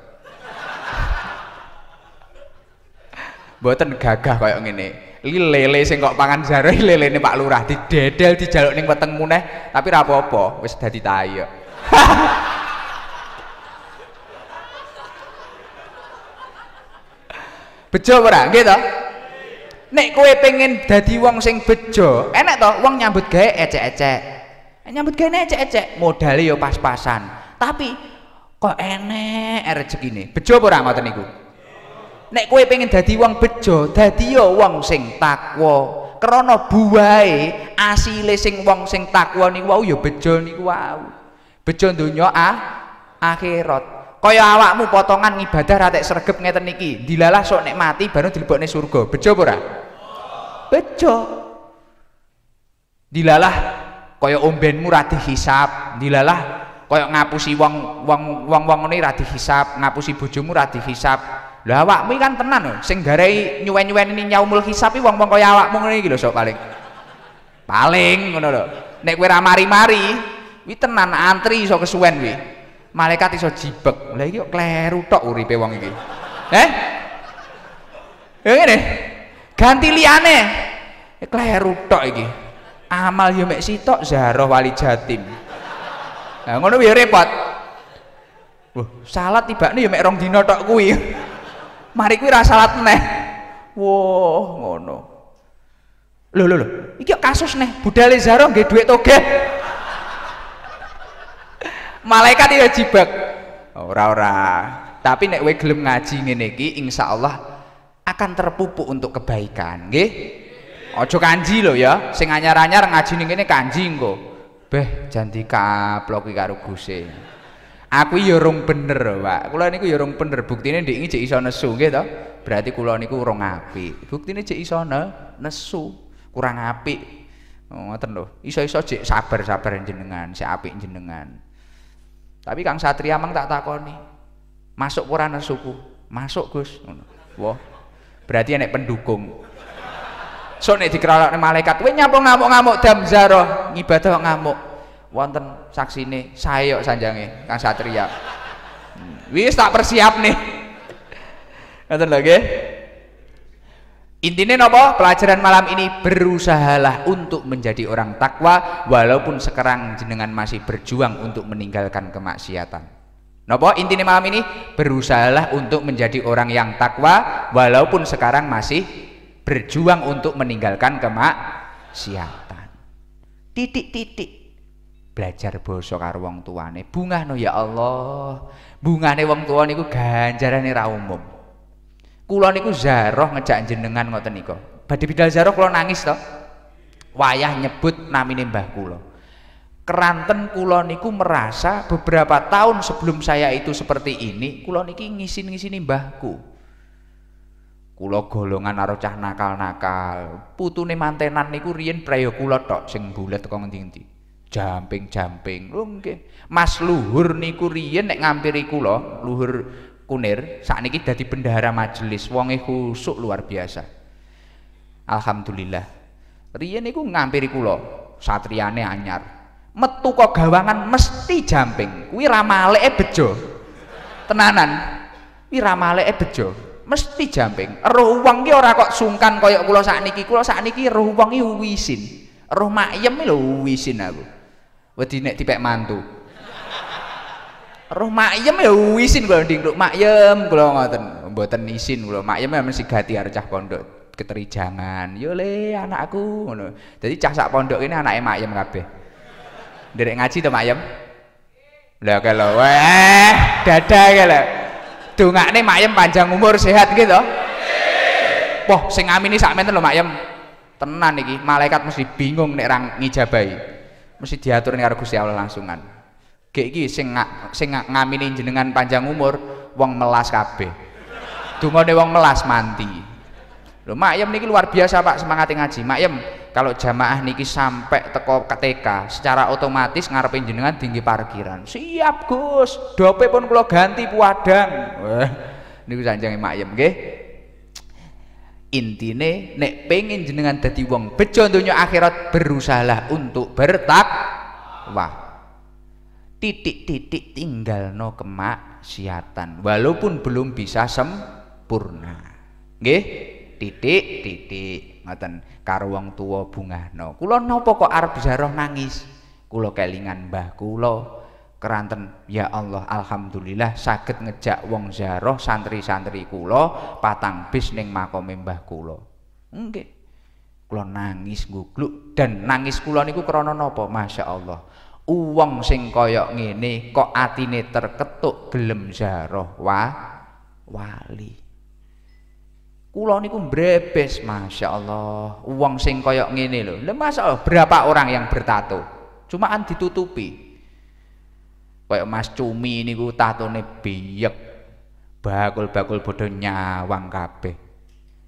S1: (laughs) buatan gagah kaya ngene Ini lele sing kok pangan lele ini Pak Lurah didedel dijaluk ning wetengmu neh tapi rapopo, tapi rapopo, wis dadi tayo (laughs) bejo ora nggih to nek kowe pengen dadi wong sing bejo enak to wong nyambut gawe ecek-ecek nyambut gawe ecek-ecek modale yo pas-pasan tapi kok enek rezekine bejo ora ngoten niku nek kowe pengen dadi wong bejo dadi yo wong sing takwa krana buwahe asile sing wong sing takwa niku wau yo bejo niku wau bejo a ah, akhirat kaya awakmu potongan ibadah ratek sergep ngeten niki dilalah sok nek mati baru dilebokne surga bejo ora bejo dilalah kaya ombenmu ra dihisab dilalah kaya ngapusi wong wong wong wong ngene ra dihisab ngapusi bojomu ra dihisab lha awakmu kan tenan lho sing garai nyuwen-nyuwen ini nyaumul hisab iki wong-wong kaya awakmu ngene iki lho sok paling paling ngono lho nek kowe ra mari-mari kuwi tenan antri iso kesuwen wi, malaikat iso jibek lha iki kok kleru tok uripe wong iki eh ya ngene ganti liyane eh, kleru tok iki amal yo ya mek sitok zaro wali jatim nah ngono ya repot Wah, salat tibane nih ya mek rong dina tok kuwi mari kuwi ra salat meneh wah ngono lho lho lho iki kasus neh budale zaroh nggih dhuwit togeh malaikat ya jibak ora ora tapi nek we gelem ngaji ngene iki insyaallah akan terpupuk untuk kebaikan nggih ojo kanji lho ya sing anyar-anyar ngaji ning kene kanji engko beh janji kaplok karo guse. aku ya rung bener Pak kula niku ya rung bener buktine ndek iki jek iso nesu nggih to berarti kula niku rong apik buktine jek iso nesu kurang apik oh, ngoten lho iso-iso jek sabar-sabar jenengan sik apik jenengan tapi Kang Satria mang tak takoni. Masuk purana suku. Masuk Gus. Wah. Berarti enek pendukung. So nek dikerawakne malaikat, kowe nyapa ngamuk-ngamuk dam zaroh, ngibadah ngamuk. Wonten nih, sayok sanjange Kang Satria. Hmm. Wis tak persiap nih. Ngoten lagi. Intinya nopo pelajaran malam ini berusahalah untuk menjadi orang takwa walaupun sekarang jenengan masih berjuang untuk meninggalkan kemaksiatan. Nopo intinya malam ini berusahalah untuk menjadi orang yang takwa walaupun sekarang masih berjuang untuk meninggalkan kemaksiatan. Titik-titik belajar bosok karo wong tuane. no ya Allah. bunga ne wong tuane ku ganjaran ra umum kula niku zaroh ngejak jenengan ngoten niku badhe bidal zaroh kula nangis to wayah nyebut namine mbah kula keranten kula niku merasa beberapa tahun sebelum saya itu seperti ini kula niki ngisin-ngisini mbahku kula golongan karo cah nakal-nakal putune mantenan niku riyen prayo kula tok sing bulat teko ngendi-endi jamping-jamping lho Mas Luhur niku riyen nek ngampiri kula Luhur Kunir saat ini jadi bendahara majelis wonge khusuk luar biasa Alhamdulillah Rian itu ngampiri kulo satriane anyar metu kok gawangan mesti jamping kuwi ramale bejo tenanan kuwi ramale bejo mesti jamping roh wong ki ora kok sungkan kaya kula sakniki kula sakniki roh wong ki wisin roh makyem lho wisin aku wedi nek dipek mantu roh makyem ya isin kula ndingkluk makyem kula ngoten mboten isin kula makyem ya mesti gati arep cah pondok keterijangan yo ya le anakku ngono dadi cah sak pondok ini anake makyem kabeh nderek ngaji to makyem lha kalau tuh dada kalau mak makyem panjang umur sehat gitu wah sing amini sak menten mak makyem tenan iki malaikat mesti bingung nek orang ngijabahi mesti diatur nih Gusti Allah langsungan Kayak iki sing ngak, sing ngak, ngamini jenengan panjang umur wong melas kabeh. Dungane wong melas mandi. Lho makyem niki luar biasa Pak semangat ngaji. Makyem kalau jamaah niki sampai teko KTK secara otomatis ngarepe jenengan tinggi parkiran. Siap Gus, dope pun kula ganti puadang. Wah, niku mak makyem nggih. Intine nek pengin jenengan dadi wong bejo donya akhirat berusahalah untuk Wah titik-titik tinggal no siatan walaupun belum bisa sempurna nggih titik-titik ngoten karo wong bunga no kulo napa kok arep jaroh nangis kulo kelingan mbah kulo keranten ya Allah alhamdulillah sakit ngejak wong jaroh santri-santri kula patang bis ning makome mbah kula nggih kula nangis gugluk dan nangis kulo niku krana napa Masya Allah Uang sing kaya ngene kok atine terketuk gelem jarah wa wali kula niku mbrebes Masya Allah Uang sing kaya ngene lho masya Allah. berapa orang yang bertato cumaan ditutupi Kayak Mas Cumi niku tatone biyek bakul-bakul bodoh nyawang kabeh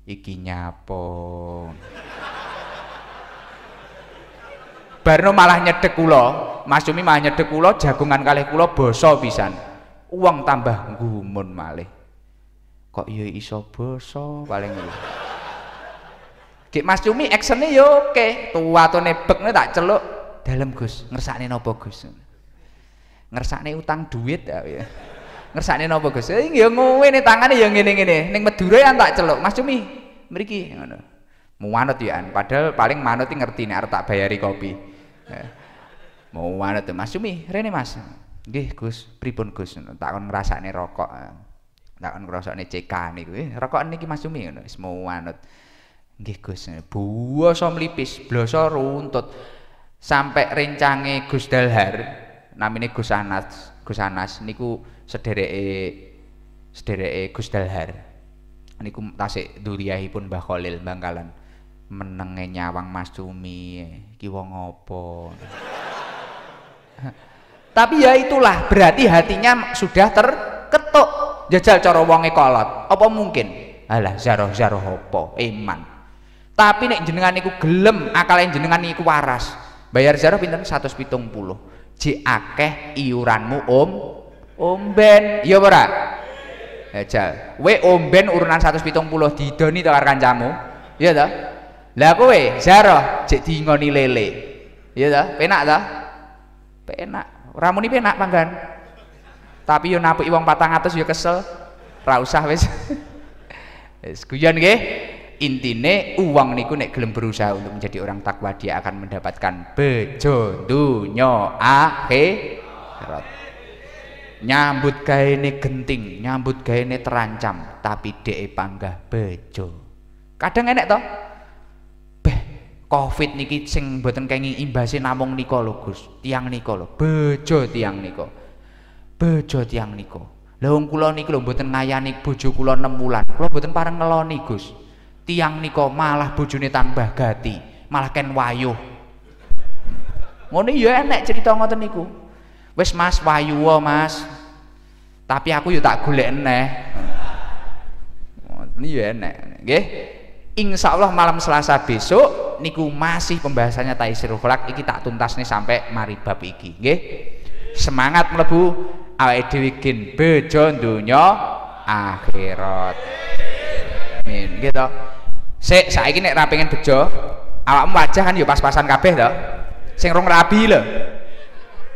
S1: iki nyapon Barno malah nyedek kula, Mas Yumi malah nyedek kula jagungan kalih kula basa pisan. Uang tambah gumun malih. Kok ya iso basa paling ngono. Iya? Ki Mas action nih yo, ya oke, tua tuwatone bekne tak celuk dalam Gus, ngersakne napa Gus? Ngersakne utang duit ya. Ngersakne napa Gus? Eh ya ngene tangane ya ngene-ngene. Ning Madura ya tak celuk. Mas Yumi, mriki ngono. Muanut ya, padahal paling manut ngerti nek arep tak bayari kopi. Ya. mau mana ya, tuh Mas Sumi rene Mas nggih Gus pripun Gus takon nih rokok eh. takon nih cekan nih eh, rokok niki Mas Sumi ngono wis mau manut nggih Gus buasa mlipis bloso runtut sampai rencange Gus Dalhar namine Gus Anas Gus Anas niku sedereke sedereke Gus Dalhar niku tasik duriyahipun Mbah Khalil Bangkalan menenge nyawang Mas Cumi iki wong apa tapi ya itulah berarti hatinya sudah terketuk jajal cara wonge kolot apa mungkin alah zaroh zaroh apa iman tapi nek jenengan niku gelem akal jenengan niku waras bayar zaroh pinten 170 jek akeh iuranmu om omben iya ora jajal we omben urunan puluh di doni to kancamu iya dah lah kowe Zara cek dingoni lele iya dah penak dah penak ramuni penak panggan tapi yo iwang patang atas yo kesel rausah wes wis kujan (laughs) guyon intine uang niku nek gelem berusaha untuk menjadi orang takwa dia akan mendapatkan bejo dunya akhirat nyambut gaene genting nyambut gaene terancam tapi dia panggah bejo kadang enek toh Covid niki sing mboten kenging imbasin namung niko lho Gus, niko, nika lho, bejo tiang niko, Bejo tiang niko. Lah wong kula niki lho mboten ngayani bojo kula 6 wulan. Kula mboten pareng ngeloni Gus. tiang niko malah bojone tambah gati, malah ken wayuh. Ngono ya enek cerita ngoten niku. Wis Mas wayu Mas. Tapi aku yo tak golek neh. Ngoten ya enek. Nggih. Insyaallah malam Selasa besok niku masih pembahasannya taisir kolak iki tak tuntas nih sampai mari bab iki nggih semangat melebu awake dhewe gen bejo donya akhirat amin gitu sik saiki nek ra pengen bejo awakmu wajah kan ya pas-pasan kabeh to sing rong rabi lho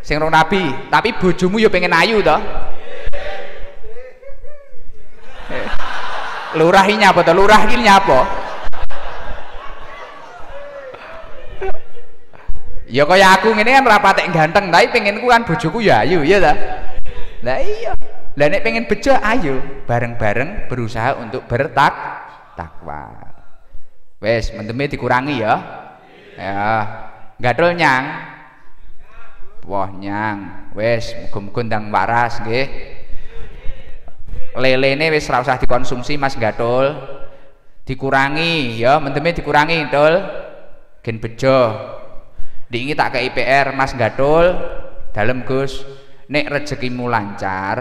S1: sing rong rabi tapi bojomu ya pengen ayu to eh. lurah apa to lurah ini apa ya kaya aku ini kan yang ganteng tapi ku kan bojoku ya ayu ya ta lah iya lah nek pengen bejo ayo bareng-bareng berusaha untuk bertak takwa wes mendemi dikurangi ya ya gadol nyang wah nyang wes mungkin-mungkin dang waras nggih lele ini wes usah dikonsumsi Mas Gadol dikurangi ya mendemi dikurangi tol gen bejo diingi tak ke IPR Mas Gadul dalam Gus nek rezekimu lancar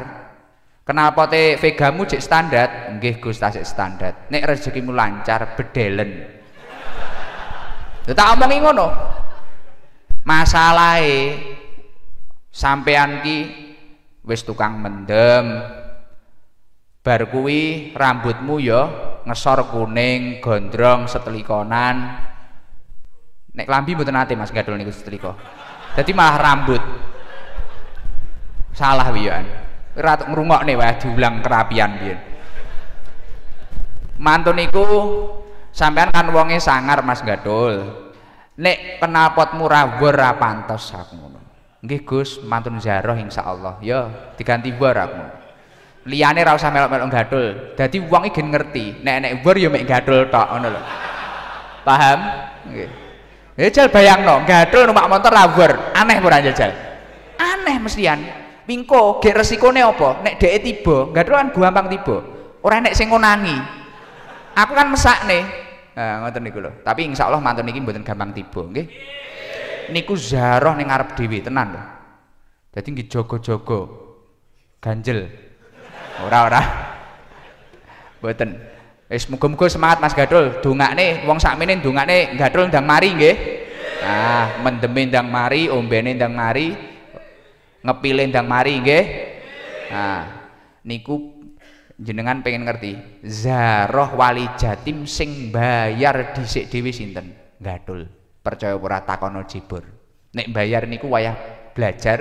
S1: kenapa te vegamu cek standar nggih Gus tasik standar nek rezekimu lancar bedelen tak omongi ngono masalahe sampean ki wis tukang mendem bar kuwi rambutmu ya ngesor kuning gondrong setelikonan nek lambi mboten nate Mas gadul niku setrika jadi malah rambut salah wiyan ratuk ngrungokne wae diulang kerapian biyen mantun niku sampean kan wonge sangar Mas gadul. nek penapot murah ra pantes aku ngono nggih Gus mantun ziarah insyaallah yo ya, diganti wer aku liyane ra usah melok-melok gadul. dadi wong iki ngerti nek nek wer yo ya mek gadul tok ngono lho paham nggih Ya jal bayangno, gadul numpak motor rawur, aneh ora jajal. Aneh mestian. Mingko ge resikone apa? Nek dheke tiba, gadul kan gampang tiba. orang nek sing ngonangi. Aku kan mesakne. Nah, ngoten niku lho. Tapi insyaallah mantun niki mboten gampang tiba, oke? Niku zaroh ning ngarep Dewi, tenan lho. Dadi nggih jaga-jaga. Ganjel. Ora ora. Mboten. Wis muga-muga semangat Mas Gadul. Dongakne wong sakmene dongakne Gadul ndang mari nggih. Ah, mendemin ndang mari, ombene ndang mari, ngepile ndang mari nggih. Ah, niku jenengan pengen ngerti zaroh wali jatim sing bayar dhisik dhewe sinten gadul percaya ora takono jibur nek bayar niku wayah belajar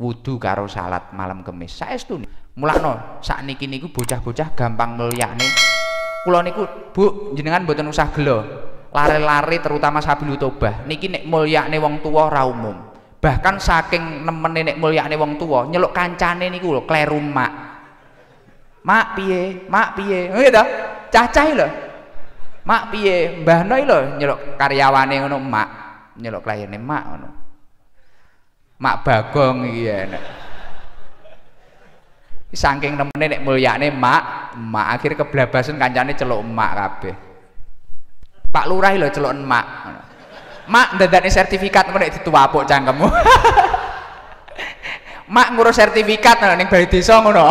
S1: wudu karo salat malam kemis saestu mulakno niki niku bocah-bocah gampang nih kula niku Bu jenengan mboten usah gelo lari-lari terutama sabil tobah niki nek mulyakne wong tua ora umum bahkan saking nemene nek mulyakne wong tua nyeluk kancane niku lho kleru mak mak piye mak piye ngono ya ta cacahe lho mak piye mbah noi lho nyeluk karyawane ngono mak nyeluk kliene mak ngono mak bagong iki ya, enak saking nemene nek mulyane mak mak akhir keblabasan kancane celuk mak kabeh Pak Lurah lho celuk mak mak ndadane sertifikat engko nek dituwapuk cangkemmu (laughs) mak ngurus sertifikat nek ning bali desa ngono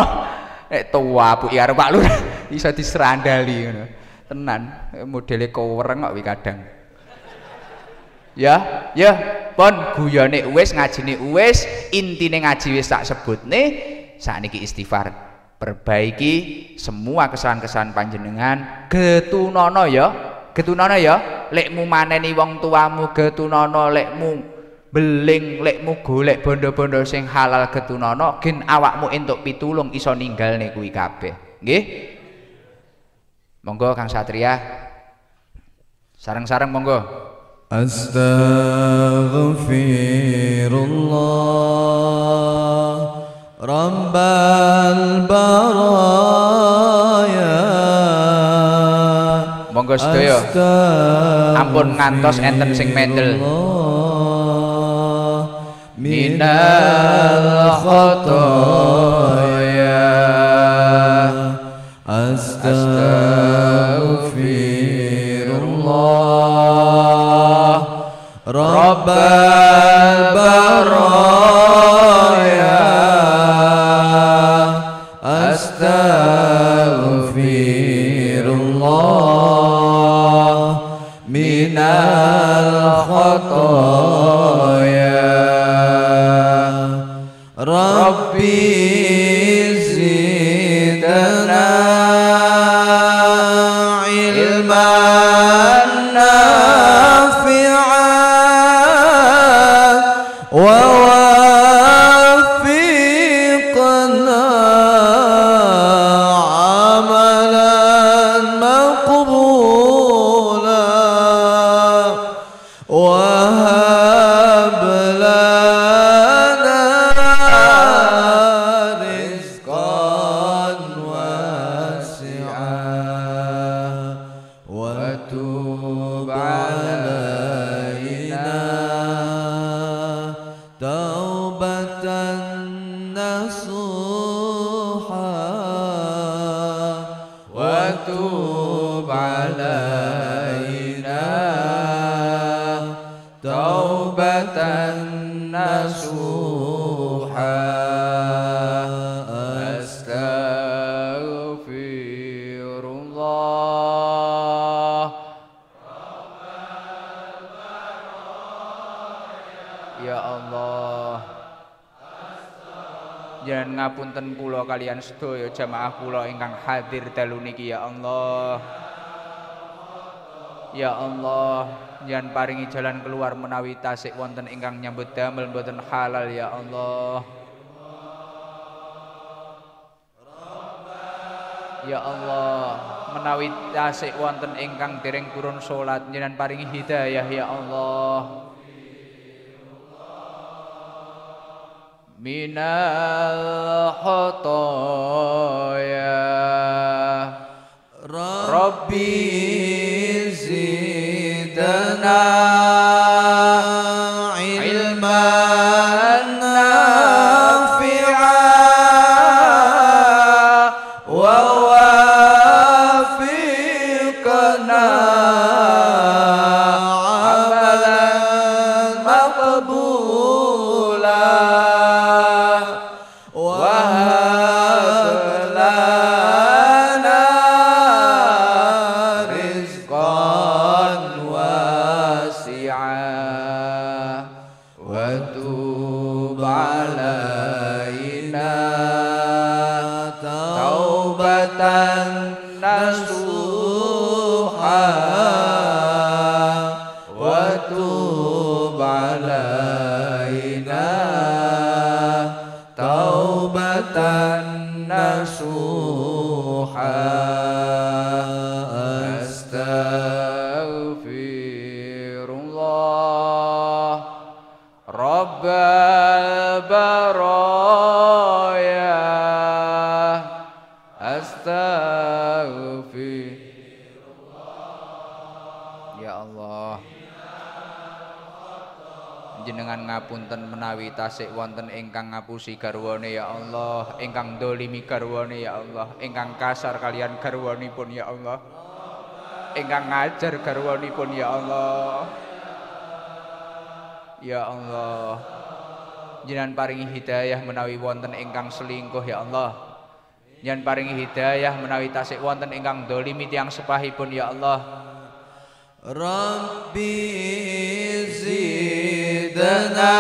S1: nek tuwapuk ya Pak Lurah (laughs) iso diserandali ngono tenan modele kowereng kok kadang ya ya pon guyone wis ngajine wis intine ngaji wis tak sebut nih sakniki istighfar perbaiki semua kesalahan-kesalahan panjenengan getunono ya getunono ya lekmu maneni wong tuamu getunono lekmu beling lekmu golek bondo-bondo sing halal getunono gen awakmu entuk pitulung iso ninggalne kuwi kabeh nggih monggo Kang Satria sarang-sarang monggo
S2: أستغفر رب البرايا monggo sedaya ampun ngantos enten sing medel minal khotoya astaghfirullah rabbana
S1: kinten kula kalian sedaya jamaah kula ingkang hadir dalu niki ya Allah. Ya Allah, jan paringi jalan keluar menawi tasik wonten ingkang nyambut damel mboten halal ya Allah. Ya Allah, menawi tasik wonten ingkang dereng purun salat jenengan paringi hidayah ya Allah.
S2: من الخطايا رب البرايا أستغفر Ya Allah
S1: jenengan ngapunten menawi tasik wonten ingkang ngapusi garwane ya Allah ingkang dolimi garwane ya Allah ingkang kasar kalian pun ya Allah ingkang ngajar pun ya Allah ya Allah jangan paringi hidayah menawi wonten ingkang selingkuh ya Allah jangan paringi hidayah menawi tasik wonten ingkang dolimi tiang sepahipun
S2: ya Allah Rabbi zidna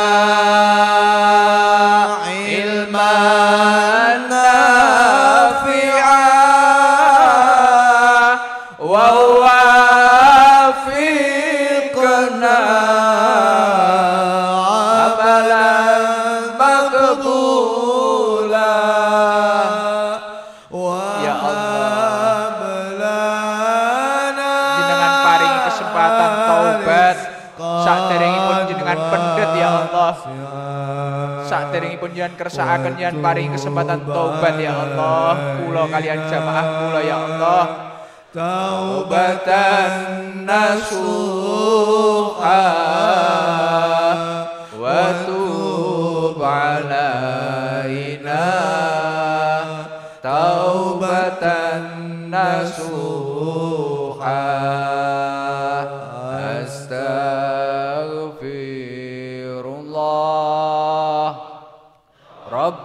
S1: punjian yen akan yan paring kesempatan
S2: taubat ya Allah kula kalian jamaah kula ya Allah taubatan nasuha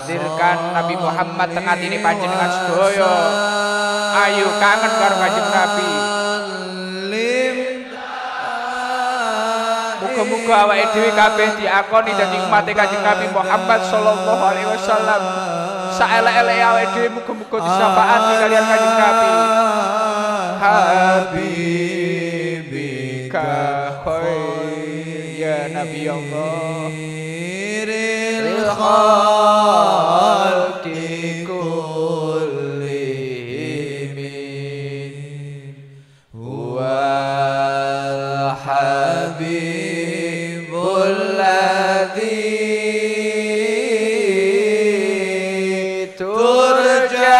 S1: hadirkan Nabi Muhammad tengah ini panjenengan sedoyo ayo kangen karo kanjeng Nabi Muka-muka awak edwi kabeh diakoni dan umat Kanjeng Nabi Muhammad sallallahu alaihi wasallam.
S2: Sa'ele-ele awak edwi muka-muka muga di kalian Kanjeng Nabi. Habibika ya Nabi Allah. الخلق كلهم هو الحبيب الذي ترجى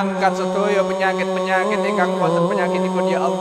S2: angkat sedoyo penyakit-penyakit ingkang wonten ikut ya Allah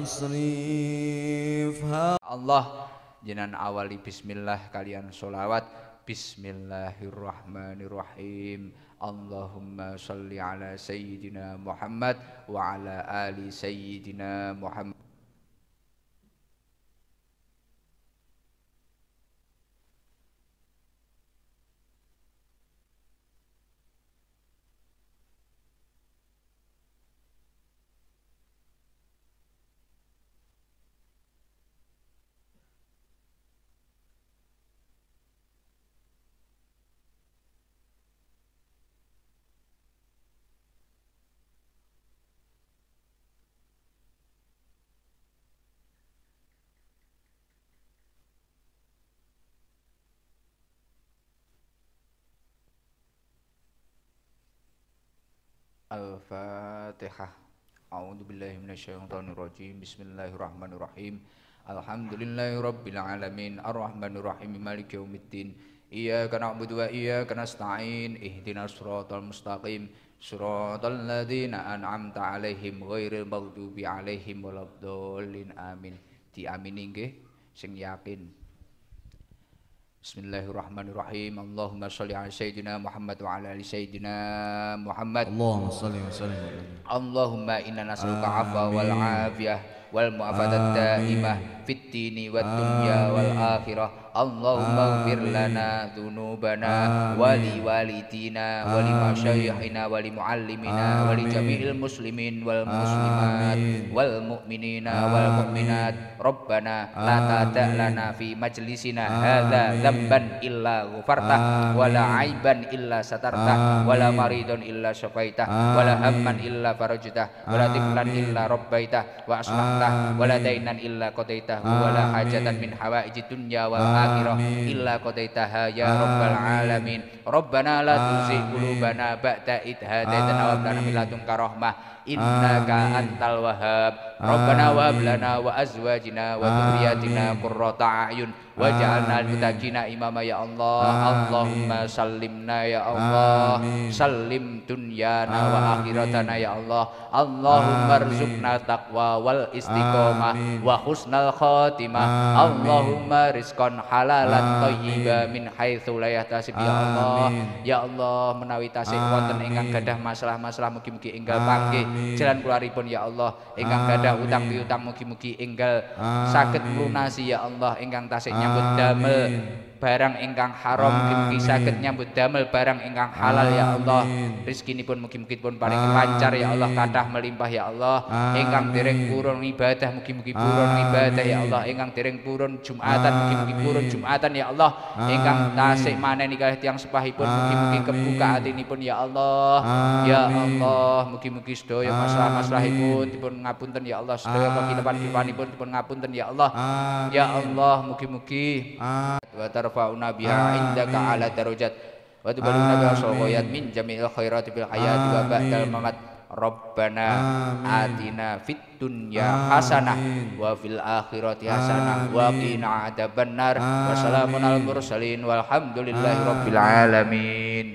S2: tasrifha Allah
S1: jenan awali bismillah kalian solawat Bismillahirrahmanirrahim Allahumma salli ala sayyidina Muhammad wa ala ali sayyidina Muhammad Al-Fatihah A'udzu billahi minasyaitonir rajim Bismillahirrahmanirrahim Alhamdulillahi rabbil alamin Arrahmanir rahim maliki yaumiddin Iyyaka na'budu wa iyyaka nasta'in Ihdinas siratal mustaqim Siratal ladzina an'amta 'alaihim ghairil maghdubi 'alaihim waladdallin amin Ti nggih sing yakin Bismillahirrahmanirrahim. Allahumma shalli ala sayyidina Muhammad wa ala ali sayyidina Muhammad. Allahumma shalli wa sallim. Allahumma inna nas'aluka 'afwa wal 'afiyah wal mu'afatat daimah fit dini wa dunya wal akhirah Allahumma ighfir lana dunubana. wali li walidina wali li wali muallimina wali jami'il muslimin wal muslimat wal mu'minina wal mu'minat rabbana la tada' lana fi majlisina hadha zamban illa gufarta wala aiban illa satarta wala maridun illa syafaita wala hamman illa farajtah wala tiflan illa rabbaitah wa aslahtah wala dainan illa qadaitah wala hajatan min hawaiji dunya wal akhirah illa qadaitaha ya rabbal alamin rabbana la tuzigh qulubana ba'da id hadaitana wa hab lana rahmah innaka antal wahhab rabbana wa hab lana wa azwajina wa dhurriyyatina qurrata a'yun waj'alna mutaqina imama ya Allah Allahumma sallimna ya Allah sallim dunyana wa akhiratana ya Allah Allahumma rzuqna taqwa wal istiqomah wa husnal khatimah Allahumma rizqan halalan thayyiba min haitsu la yahtasib ya Allah ya Allah menawi tasih wonten ingkang gadah masalah-masalah mugi-mugi enggal panggih jalan keluaripun ya Allah ingkang gadah utang piutang mugi-mugi enggal saged lunasi ya Allah ingkang tasih Amin. barang ingkang haram mungkin sakit nyambut damel barang ingkang halal ya Allah rizki ini pun mungkin-mungkin pun paling lancar ya Allah kadah melimpah ya Allah ingkang dereng purun ibadah mungkin mungkin purun ibadah ya Allah ingkang dereng purun Jumatan mungkin-mungkin purun Jumatan ya Allah ingkang tasik maneni tiang tiyang pun mungkin-mungkin kebuka hati ini pun ya Allah ya Allah mungkin-mungkin mungkin mugi ya masalah masalah pun ngapun ngapunten ya Allah kehidupan kekilepan pun ngapun ngapunten ya Allah ya Allah mungkin-mungkin tarfa'una biha indaka ala darajat wa tubaluna biha shawayat min jami'il khairati bil hayati wa ba'dal mamat Rabbana atina fid dunya hasanah wa fil akhirati hasanah wa qina adzabannar wa salamun al mursalin walhamdulillahi rabbil alamin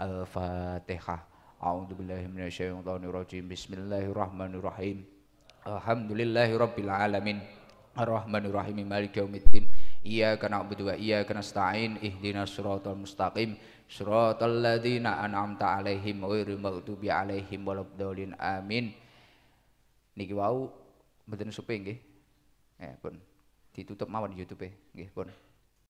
S1: Al-Fatihah A'udzu billahi minasyaitonir rajim Bismillahirrahmanirrahim Alhamdulillahi rabbil alamin Arrahmanirrahim Maliki yaumiddin Iyyaka na'budu wa iyyaka nasta'in ihdinas siratal mustaqim siratal ladzina an'amta 'alaihim ghairil maghdubi 'alaihim waladdallin amin niki wau
S2: mboten suping nggih eh pun ditutup mawon YouTube e nggih pun